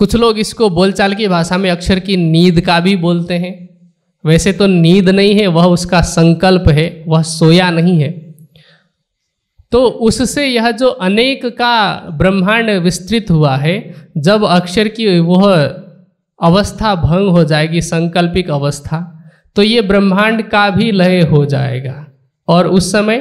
कुछ लोग इसको बोलचाल की भाषा में अक्षर की नींद का भी बोलते हैं वैसे तो नींद नहीं है वह उसका संकल्प है वह सोया नहीं है तो उससे यह जो अनेक का ब्रह्मांड विस्तृत हुआ है जब अक्षर की वह अवस्था भंग हो जाएगी संकल्पिक अवस्था तो ये ब्रह्मांड का भी लय हो जाएगा और उस समय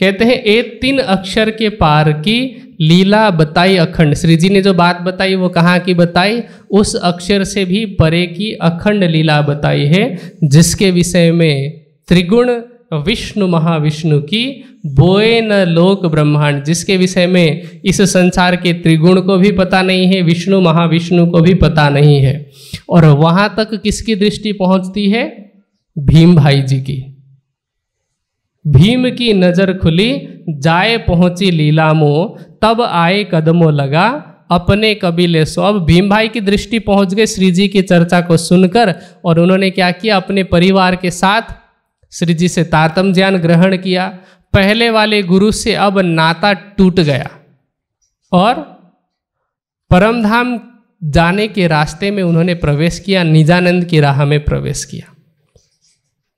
कहते हैं एक तीन अक्षर के पार की लीला बताई अखंड श्री जी ने जो बात बताई वो कहाँ की बताई उस अक्षर से भी परे की अखंड लीला बताई है जिसके विषय में त्रिगुण विष्णु महाविष्णु की बोए न लोक ब्रह्मांड जिसके विषय में इस संसार के त्रिगुण को भी पता नहीं है विष्णु महाविष्णु को भी पता नहीं है और वहां तक किसकी दृष्टि पहुंचती है भीम भाई जी की भीम की नजर खुली जाए पहुंची लीला मोह तब आए कदमों लगा अपने कबीले सो अब भीम भाई की दृष्टि पहुंच गए श्री जी की चर्चा को सुनकर और उन्होंने क्या किया अपने परिवार के साथ श्री जी से तारतम ज्ञान ग्रहण किया पहले वाले गुरु से अब नाता टूट गया और परमधाम जाने के रास्ते में उन्होंने प्रवेश किया निजानंद की राह में प्रवेश किया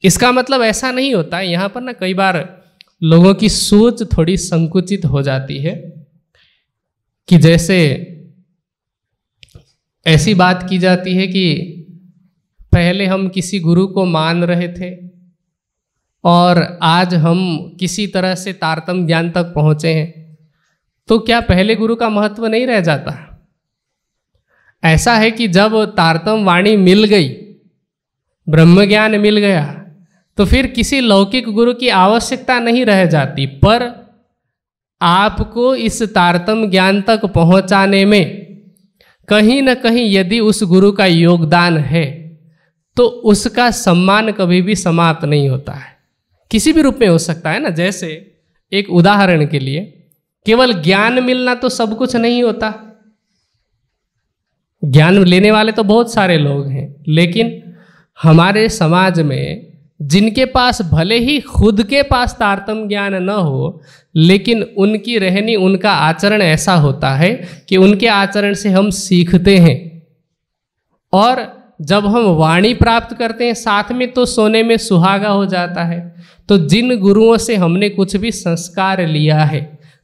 इसका मतलब ऐसा नहीं होता है यहाँ पर ना कई बार लोगों की सोच थोड़ी संकुचित हो जाती है कि जैसे ऐसी बात की जाती है कि पहले हम किसी गुरु को मान रहे थे और आज हम किसी तरह से तारतम ज्ञान तक पहुँचे हैं तो क्या पहले गुरु का महत्व नहीं रह जाता ऐसा है कि जब तारतम वाणी मिल गई ब्रह्म ज्ञान मिल गया तो फिर किसी लौकिक गुरु की आवश्यकता नहीं रह जाती पर आपको इस तारतम ज्ञान तक पहुंचाने में कहीं ना कहीं यदि उस गुरु का योगदान है तो उसका सम्मान कभी भी समाप्त नहीं होता है किसी भी रूप में हो सकता है ना जैसे एक उदाहरण के लिए केवल ज्ञान मिलना तो सब कुछ नहीं होता ज्ञान लेने वाले तो बहुत सारे लोग हैं लेकिन हमारे समाज में जिनके पास भले ही खुद के पास तारतम ज्ञान न हो लेकिन उनकी रहनी उनका आचरण ऐसा होता है कि उनके आचरण से हम सीखते हैं और जब हम वाणी प्राप्त करते हैं साथ में तो सोने में सुहागा हो जाता है तो जिन गुरुओं से हमने कुछ भी संस्कार लिया है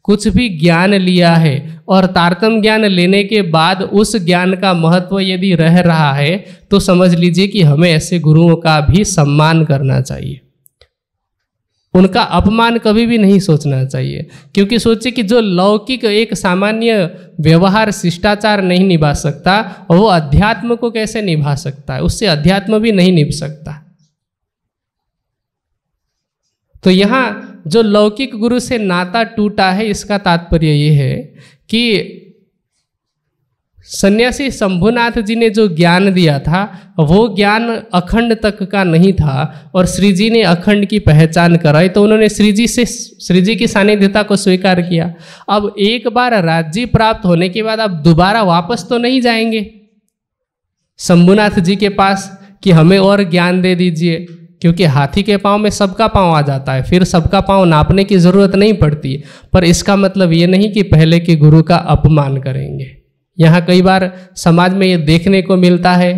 कुछ भी ज्ञान लिया है और तारतम ज्ञान लेने के बाद उस ज्ञान का महत्व यदि रह रहा है तो समझ लीजिए कि हमें ऐसे गुरुओं का भी सम्मान करना चाहिए उनका अपमान कभी भी नहीं सोचना चाहिए क्योंकि सोचिए कि जो लौकिक एक सामान्य व्यवहार शिष्टाचार नहीं निभा सकता वो अध्यात्म को कैसे निभा सकता है उससे अध्यात्म भी नहीं निभ सकता तो यहाँ जो लौकिक गुरु से नाता टूटा है इसका तात्पर्य ये है कि सन्यासी शंभुनाथ जी ने जो ज्ञान दिया था वो ज्ञान अखंड तक का नहीं था और श्री जी ने अखंड की पहचान कराई तो उन्होंने श्री जी से श्री जी की सानिध्यता को स्वीकार किया अब एक बार राज्य प्राप्त होने के बाद आप दोबारा वापस तो नहीं जाएंगे शंभुनाथ जी के पास कि हमें और ज्ञान दे दीजिए क्योंकि हाथी के पाँव में सबका पाँव आ जाता है फिर सबका पाँव नापने की ज़रूरत नहीं पड़ती पर इसका मतलब ये नहीं कि पहले के गुरु का अपमान करेंगे यहाँ कई बार समाज में ये देखने को मिलता है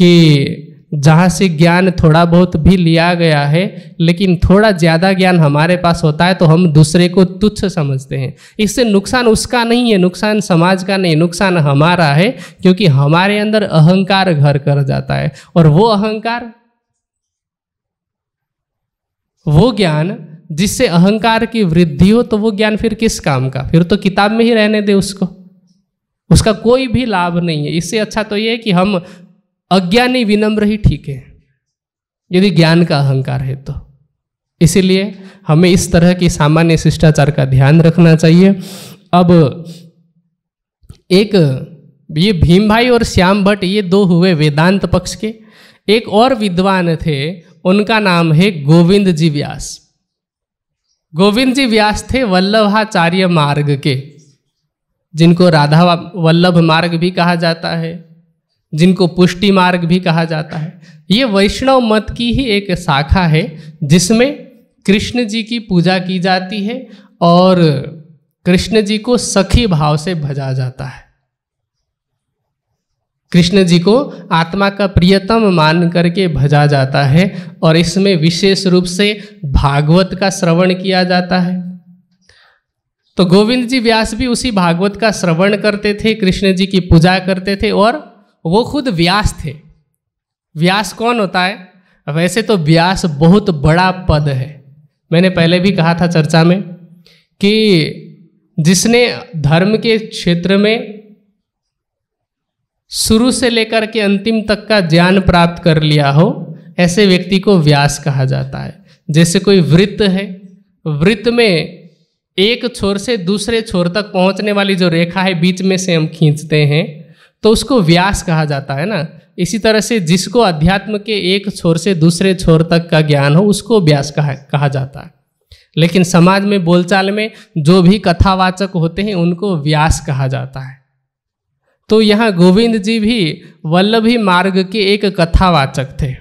कि जहाँ से ज्ञान थोड़ा बहुत भी लिया गया है लेकिन थोड़ा ज़्यादा ज्ञान हमारे पास होता है तो हम दूसरे को तुच्छ समझते हैं इससे नुकसान उसका नहीं है नुकसान समाज का नहीं नुकसान हमारा है क्योंकि हमारे अंदर अहंकार घर कर जाता है और वो अहंकार वो ज्ञान जिससे अहंकार की वृद्धि हो तो वो ज्ञान फिर किस काम का फिर तो किताब में ही रहने दे उसको उसका कोई भी लाभ नहीं है इससे अच्छा तो ये है कि हम अज्ञानी विनम्र ही ठीक है यदि ज्ञान का अहंकार है तो इसीलिए हमें इस तरह की सामान्य शिष्टाचार का ध्यान रखना चाहिए अब एक ये भीम भाई और श्याम भट्ट ये दो हुए वेदांत पक्ष के एक और विद्वान थे उनका नाम है गोविंद जी व्यास गोविंद जी व्यास थे वल्लभाचार्य मार्ग के जिनको राधा वल्लभ मार्ग भी कहा जाता है जिनको पुष्टि मार्ग भी कहा जाता है ये वैष्णव मत की ही एक शाखा है जिसमें कृष्ण जी की पूजा की जाती है और कृष्ण जी को सखी भाव से भजा जाता है कृष्ण जी को आत्मा का प्रियतम मान करके भजा जाता है और इसमें विशेष रूप से भागवत का श्रवण किया जाता है तो गोविंद जी व्यास भी उसी भागवत का श्रवण करते थे कृष्ण जी की पूजा करते थे और वो खुद व्यास थे व्यास कौन होता है वैसे तो व्यास बहुत बड़ा पद है मैंने पहले भी कहा था चर्चा में कि जिसने धर्म के क्षेत्र में शुरू से लेकर के अंतिम तक का ज्ञान प्राप्त कर लिया हो ऐसे व्यक्ति को व्यास कहा जाता है जैसे कोई वृत्त है वृत्त में एक छोर से दूसरे छोर तक पहुंचने वाली जो रेखा है बीच में से हम खींचते हैं तो उसको व्यास कहा जाता है ना इसी तरह से जिसको अध्यात्म के एक छोर से दूसरे छोर तक का ज्ञान हो उसको व्यास कहा कहा जाता है लेकिन समाज में बोलचाल में जो भी कथावाचक होते हैं उनको व्यास कहा जाता है तो यहाँ गोविंद जी भी वल्लभी मार्ग के एक कथावाचक थे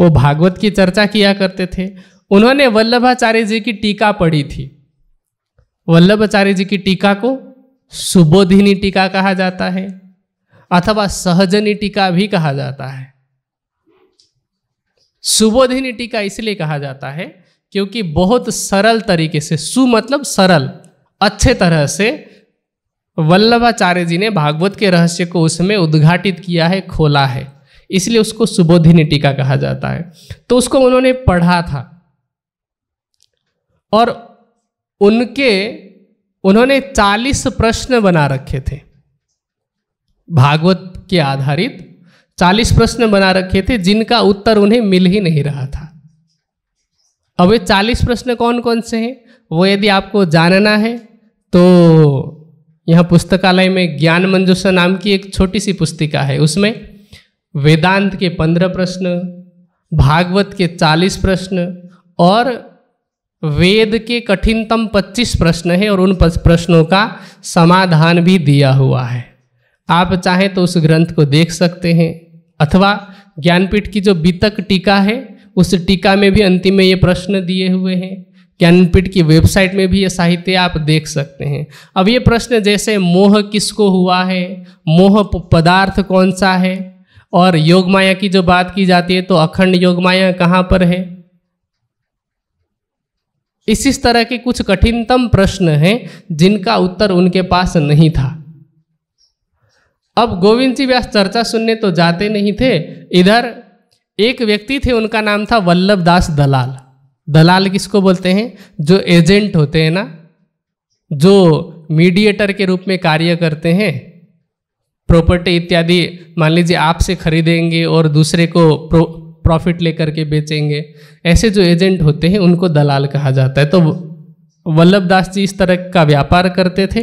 वो भागवत की चर्चा किया करते थे उन्होंने वल्लभाचार्य जी की टीका पढ़ी थी वल्लभाचार्य जी की टीका को सुबोधिनी टीका कहा जाता है अथवा सहजनी टीका भी कहा जाता है सुबोधिनी टीका इसलिए कहा जाता है क्योंकि बहुत सरल तरीके से सु मतलब सरल अच्छे तरह से वल्लभाचार्य जी ने भागवत के रहस्य को उसमें उद्घाटित किया है खोला है इसलिए उसको सुबोधिनी टीका कहा जाता है तो उसको उन्होंने पढ़ा था और उनके उन्होंने 40 प्रश्न बना रखे थे भागवत के आधारित 40 प्रश्न बना रखे थे जिनका उत्तर उन्हें मिल ही नहीं रहा था अब ये 40 प्रश्न कौन कौन से हैं वो यदि आपको जानना है तो यहाँ पुस्तकालय में ज्ञान मंजूषा नाम की एक छोटी सी पुस्तिका है उसमें वेदांत के पंद्रह प्रश्न भागवत के चालीस प्रश्न और वेद के कठिनतम 25 प्रश्न हैं और उन प्रश्नों का समाधान भी दिया हुआ है आप चाहें तो उस ग्रंथ को देख सकते हैं अथवा ज्ञानपीठ की जो बीतक टीका है उस टीका में भी अंतिम में ये प्रश्न दिए हुए हैं ज्ञानपीठ की वेबसाइट में भी ये साहित्य आप देख सकते हैं अब ये प्रश्न जैसे मोह किसको हुआ है मोह पदार्थ कौन सा है और योग माया की जो बात की जाती है तो अखंड योग माया कहाँ पर है इसी तरह के कुछ कठिनतम प्रश्न हैं जिनका उत्तर उनके पास नहीं था अब गोविंद जी व्यास चर्चा सुनने तो जाते नहीं थे इधर एक व्यक्ति थे उनका नाम था वल्लभ दास दलाल दलाल किसको बोलते हैं जो एजेंट होते हैं ना जो मीडिएटर के रूप में कार्य करते हैं प्रॉपर्टी इत्यादि मान लीजिए आपसे खरीदेंगे और दूसरे को प्रॉफिट लेकर के बेचेंगे ऐसे जो एजेंट होते हैं उनको दलाल कहा जाता है तो वल्लभ दास जी इस तरह का व्यापार करते थे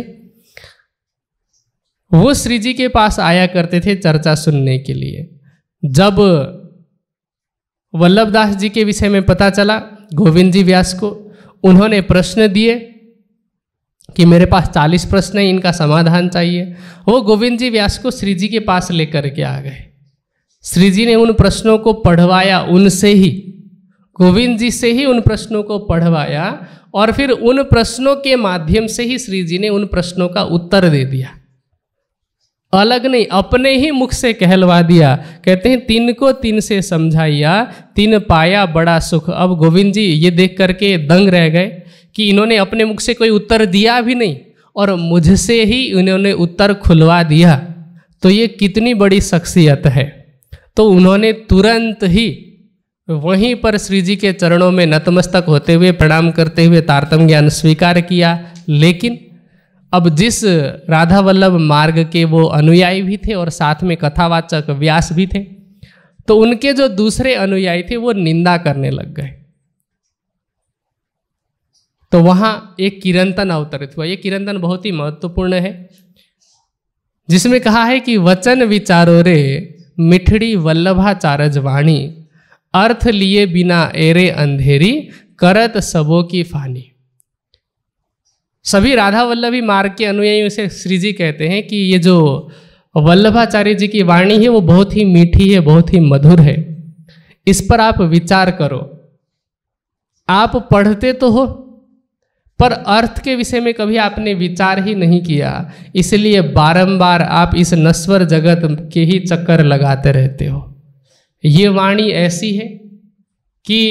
वो श्री जी के पास आया करते थे चर्चा सुनने के लिए जब वल्लभ दास जी के विषय में पता चला गोविंद जी व्यास को उन्होंने प्रश्न दिए कि मेरे पास चालीस प्रश्न हैं इनका समाधान चाहिए वो गोविंद जी व्यास को श्री जी के पास लेकर के आ गए श्री जी ने उन प्रश्नों को पढ़वाया उनसे ही गोविंद जी से ही उन प्रश्नों को पढ़वाया और फिर उन प्रश्नों के माध्यम से ही श्री जी ने उन प्रश्नों का उत्तर दे दिया अलग नहीं अपने ही मुख से कहलवा दिया कहते हैं तीन को तीन से समझाइया तीन पाया बड़ा सुख अब गोविंद जी ये देख करके दंग रह गए कि इन्होंने अपने मुख से कोई उत्तर दिया भी नहीं और मुझसे ही इन्होंने उत्तर खुलवा दिया तो ये कितनी बड़ी शख्सियत है तो उन्होंने तुरंत ही वहीं पर श्री जी के चरणों में नतमस्तक होते हुए प्रणाम करते हुए तारतम ज्ञान स्वीकार किया लेकिन अब जिस राधा वल्लभ मार्ग के वो अनुयायी भी थे और साथ में कथावाचक व्यास भी थे तो उनके जो दूसरे अनुयायी थे वो निंदा करने लग गए तो वहाँ एक किरंतन अवतरित हुआ ये किरंतन बहुत ही महत्वपूर्ण है जिसमें कहा है कि वचन विचारों रे मिठड़ी वल्लभाचार्य वाणी अर्थ लिए बिना एरे अंधेरी करत सबो की फानी सभी राधा वल्लभी मार्ग के अनुयायी उसे श्री जी कहते हैं कि ये जो वल्लभाचार्य जी की वाणी है वो बहुत ही मीठी है बहुत ही मधुर है इस पर आप विचार करो आप पढ़ते तो हो पर अर्थ के विषय में कभी आपने विचार ही नहीं किया इसलिए बारंबार आप इस नश्वर जगत के ही चक्कर लगाते रहते हो ये वाणी ऐसी है कि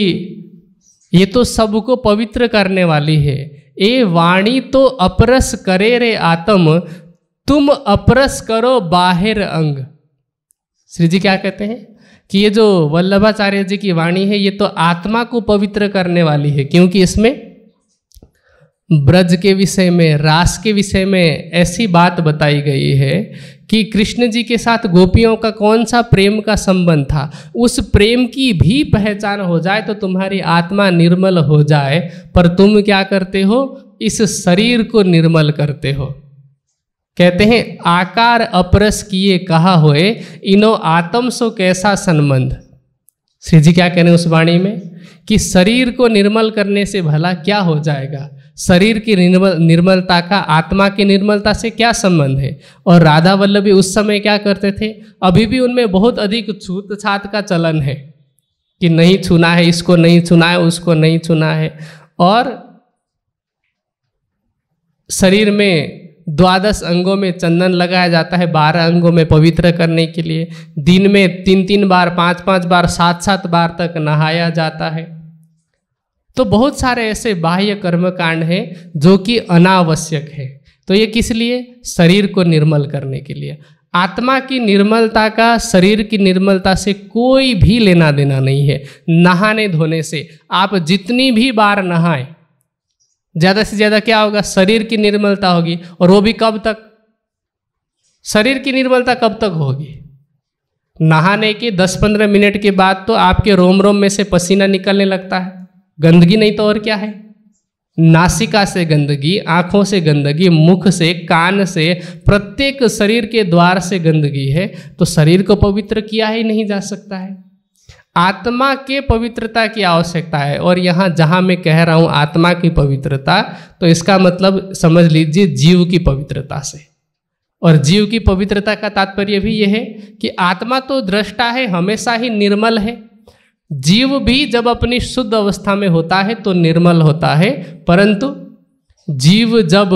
ये तो सबको पवित्र करने वाली है ये वाणी तो अपरस करे रे आत्म तुम अपरस करो बाहिर अंग श्री जी क्या कहते हैं कि ये जो वल्लभाचार्य जी की वाणी है ये तो आत्मा को पवित्र करने वाली है क्योंकि इसमें ब्रज के विषय में रास के विषय में ऐसी बात बताई गई है कि कृष्ण जी के साथ गोपियों का कौन सा प्रेम का संबंध था उस प्रेम की भी पहचान हो जाए तो तुम्हारी आत्मा निर्मल हो जाए पर तुम क्या करते हो इस शरीर को निर्मल करते हो कहते हैं आकार अपरस किए कहा होए इनो आत्म सो कैसा संबंध श्री जी क्या कह रहे हैं उस वाणी में कि शरीर को निर्मल करने से भला क्या हो जाएगा शरीर की निर्मल निर्मलता का आत्मा की निर्मलता से क्या संबंध है और राधा वल्लभी उस समय क्या करते थे अभी भी उनमें बहुत अधिक छूत छात का चलन है कि नहीं छूना है इसको नहीं छूना है उसको नहीं छूना है और शरीर में द्वादश अंगों में चंदन लगाया जाता है बारह अंगों में पवित्र करने के लिए दिन में तीन तीन बार पांच पांच बार सात सात बार तक नहाया जाता है तो बहुत सारे ऐसे बाह्य कर्म कांड हैं जो कि अनावश्यक है तो ये किस लिए शरीर को निर्मल करने के लिए आत्मा की निर्मलता का शरीर की निर्मलता से कोई भी लेना देना नहीं है नहाने धोने से आप जितनी भी बार नहाएं ज़्यादा से ज़्यादा क्या होगा शरीर की निर्मलता होगी और वो भी कब तक शरीर की निर्मलता कब तक होगी नहाने के 10-15 मिनट के बाद तो आपके रोम रोम में से पसीना निकलने लगता है गंदगी नहीं तो और क्या है नासिका से गंदगी आँखों से गंदगी मुख से कान से प्रत्येक शरीर के द्वार से गंदगी है तो शरीर को पवित्र किया ही नहीं जा सकता है आत्मा के पवित्रता की आवश्यकता है और यहाँ जहाँ मैं कह रहा हूँ आत्मा की पवित्रता तो इसका मतलब समझ लीजिए जीव की पवित्रता से और जीव की पवित्रता का तात्पर्य भी यह है कि आत्मा तो दृष्टा है हमेशा ही निर्मल है जीव भी जब अपनी शुद्ध अवस्था में होता है तो निर्मल होता है परंतु जीव जब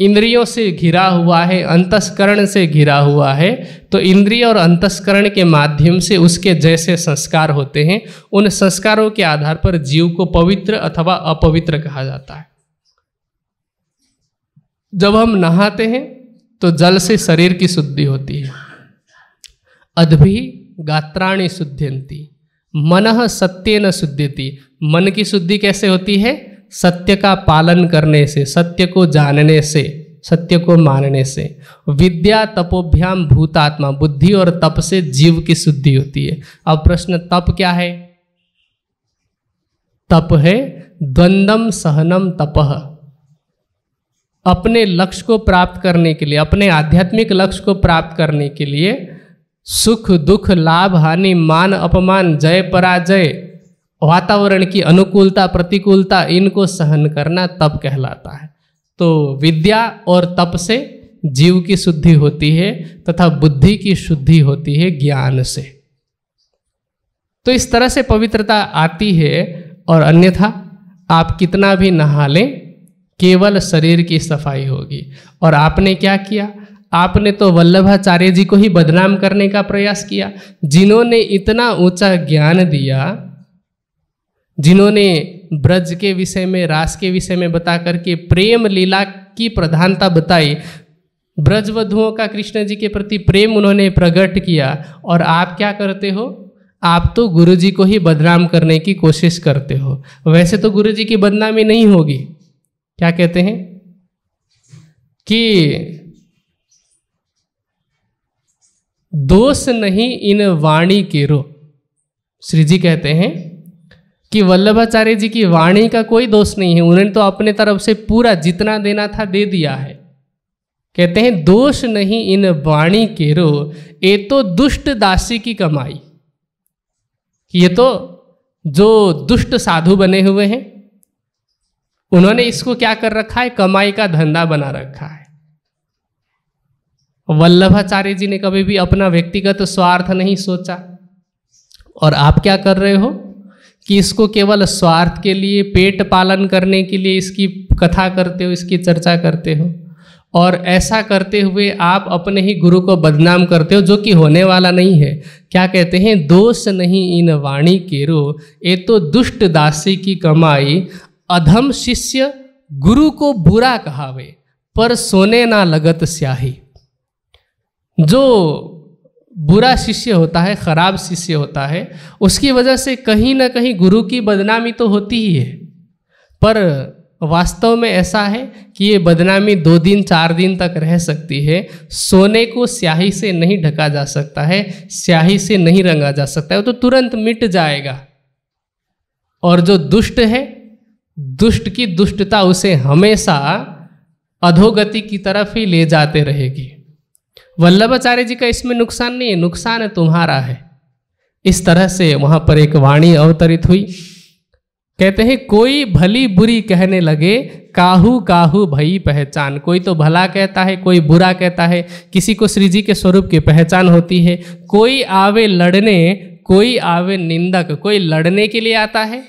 इंद्रियों से घिरा हुआ है अंतस्करण से घिरा हुआ है तो इंद्रिय और अंतस्करण के माध्यम से उसके जैसे संस्कार होते हैं उन संस्कारों के आधार पर जीव को पवित्र अथवा अपवित्र कहा जाता है जब हम नहाते हैं तो जल से शरीर की शुद्धि होती है अदभी गात्राणी शुद्धियंती मन सत्य न शुद्धि मन की शुद्धि कैसे होती है सत्य का पालन करने से सत्य को जानने से सत्य को मानने से विद्या तपोभ्याम भूतात्मा बुद्धि और तप से जीव की शुद्धि होती है अब प्रश्न तप क्या है तप है द्वंदम सहनम तपह अपने लक्ष्य को प्राप्त करने के लिए अपने आध्यात्मिक लक्ष्य को प्राप्त करने के लिए सुख दुख लाभ हानि मान अपमान जय पराजय वातावरण की अनुकूलता प्रतिकूलता इनको सहन करना तप कहलाता है तो विद्या और तप से जीव की शुद्धि होती है तथा बुद्धि की शुद्धि होती है ज्ञान से तो इस तरह से पवित्रता आती है और अन्यथा आप कितना भी नहा लें केवल शरीर की सफाई होगी और आपने क्या किया आपने तो वल्लभाचार्य जी को ही बदनाम करने का प्रयास किया जिन्होंने इतना ऊंचा ज्ञान दिया जिन्होंने ब्रज के विषय में रास के विषय में बता करके प्रेम लीला की प्रधानता बताई ब्रजवधुओं का कृष्ण जी के प्रति प्रेम उन्होंने प्रकट किया और आप क्या करते हो आप तो गुरु जी को ही बदनाम करने की कोशिश करते हो वैसे तो गुरु जी की बदनामी नहीं होगी क्या कहते हैं कि दोष नहीं इन वाणी के रो श्री जी कहते हैं कि वल्लभाचार्य जी की वाणी का कोई दोष नहीं है उन्होंने तो अपने तरफ से पूरा जितना देना था दे दिया है कहते हैं दोष नहीं इन वाणी के रो ये तो दुष्ट दासी की कमाई ये तो जो दुष्ट साधु बने हुए हैं उन्होंने इसको क्या कर रखा है कमाई का धंधा बना रखा है वल्लभाचार्य जी ने कभी भी अपना व्यक्तिगत तो स्वार्थ नहीं सोचा और आप क्या कर रहे हो कि इसको केवल स्वार्थ के लिए पेट पालन करने के लिए इसकी कथा करते हो इसकी चर्चा करते हो और ऐसा करते हुए आप अपने ही गुरु को बदनाम करते हो जो कि होने वाला नहीं है क्या कहते हैं दोष नहीं इन वाणी के रो ये तो दुष्ट दासी की कमाई अधम शिष्य गुरु को बुरा कहावे पर सोने ना लगत स्याही जो बुरा शिष्य होता है खराब शिष्य होता है उसकी वजह से कहीं ना कहीं गुरु की बदनामी तो होती ही है पर वास्तव में ऐसा है कि ये बदनामी दो दिन चार दिन तक रह सकती है सोने को स्याही से नहीं ढका जा सकता है स्याही से नहीं रंगा जा सकता है वो तो तुरंत मिट जाएगा और जो दुष्ट है दुष्ट की दुष्टता उसे हमेशा अधोगति की तरफ ही ले जाते रहेगी वल्लभाचार्य जी का इसमें नुकसान नहीं है नुकसान है तुम्हारा है इस तरह से वहां पर एक वाणी अवतरित हुई कहते हैं कोई भली बुरी कहने लगे काहू काहू भई पहचान कोई तो भला कहता है कोई बुरा कहता है किसी को श्री जी के स्वरूप की पहचान होती है कोई आवे लड़ने कोई आवे निंदक कोई लड़ने के लिए आता है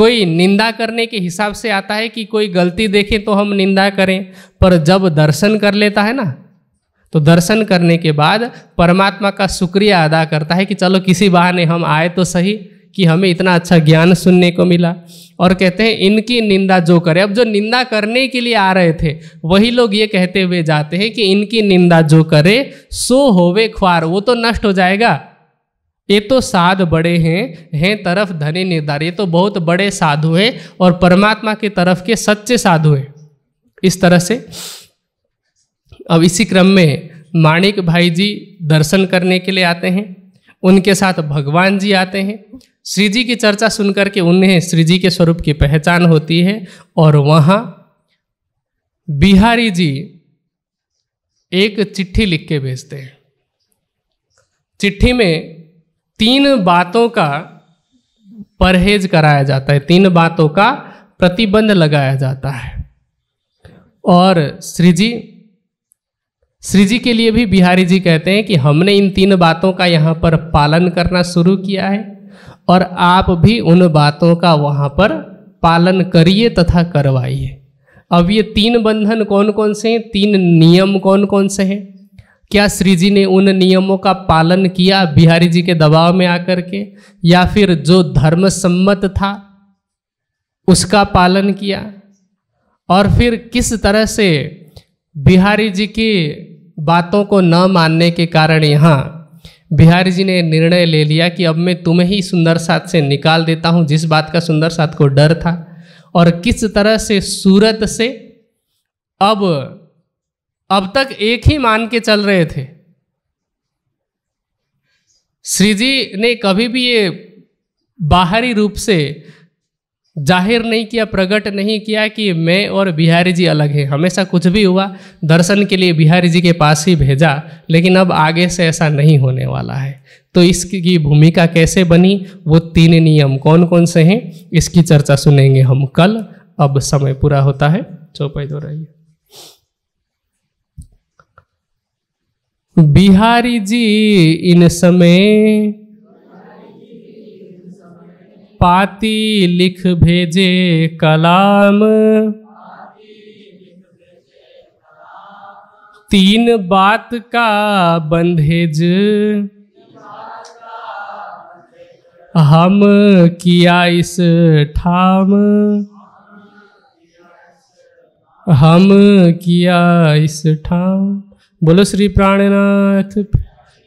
कोई निंदा करने के हिसाब से आता है कि कोई गलती देखे तो हम निंदा करें पर जब दर्शन कर लेता है ना तो दर्शन करने के बाद परमात्मा का शुक्रिया अदा करता है कि चलो किसी बहाने हम आए तो सही कि हमें इतना अच्छा ज्ञान सुनने को मिला और कहते हैं इनकी निंदा जो करे अब जो निंदा करने के लिए आ रहे थे वही लोग ये कहते हुए जाते हैं कि इनकी निंदा जो करे सो होवे ख्वार वो तो नष्ट हो जाएगा ये तो साध बड़े हैं हैं तरफ धने निर्धार ये तो बहुत बड़े साधु हैं और परमात्मा की तरफ के सच्चे साधु हैं इस तरह से अब इसी क्रम में माणिक भाई जी दर्शन करने के लिए आते हैं उनके साथ भगवान जी आते हैं श्री जी की चर्चा सुनकर के उन्हें श्री जी के स्वरूप की पहचान होती है और वहाँ बिहारी जी एक चिट्ठी लिख के भेजते हैं चिट्ठी में तीन बातों का परहेज कराया जाता है तीन बातों का प्रतिबंध लगाया जाता है और श्री जी श्री जी के लिए भी बिहारी जी कहते हैं कि हमने इन तीन बातों का यहाँ पर पालन करना शुरू किया है और आप भी उन बातों का वहाँ पर पालन करिए तथा करवाइए अब ये तीन बंधन कौन कौन से हैं तीन नियम कौन कौन से हैं क्या श्री जी ने उन नियमों का पालन किया बिहारी जी के दबाव में आकर के या फिर जो धर्म सम्मत था उसका पालन किया और फिर किस तरह से बिहारी जी के बातों को न मानने के कारण यहाँ बिहारी जी ने निर्णय ले लिया कि अब मैं तुम्हें ही सुंदर साथ से निकाल देता हूँ जिस बात का सुंदर साथ को डर था और किस तरह से सूरत से अब अब तक एक ही मान के चल रहे थे श्री जी ने कभी भी ये बाहरी रूप से जाहिर नहीं किया प्रकट नहीं किया कि मैं और बिहारी जी अलग हैं हमेशा कुछ भी हुआ दर्शन के लिए बिहारी जी के पास ही भेजा लेकिन अब आगे से ऐसा नहीं होने वाला है तो इसकी भूमिका कैसे बनी वो तीन नियम कौन कौन से हैं इसकी चर्चा सुनेंगे हम कल अब समय पूरा होता है चौपाई दो रहिए बिहारी जी इन समय पाती लिख भेजे कलाम तीन बात का बंधेज हम किया इस ठाम हम किया इस ठाम बोलो श्री प्राणनाथ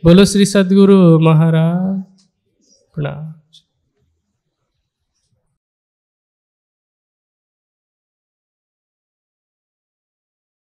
बोलो श्री सदगुरु महाराज प्रणाम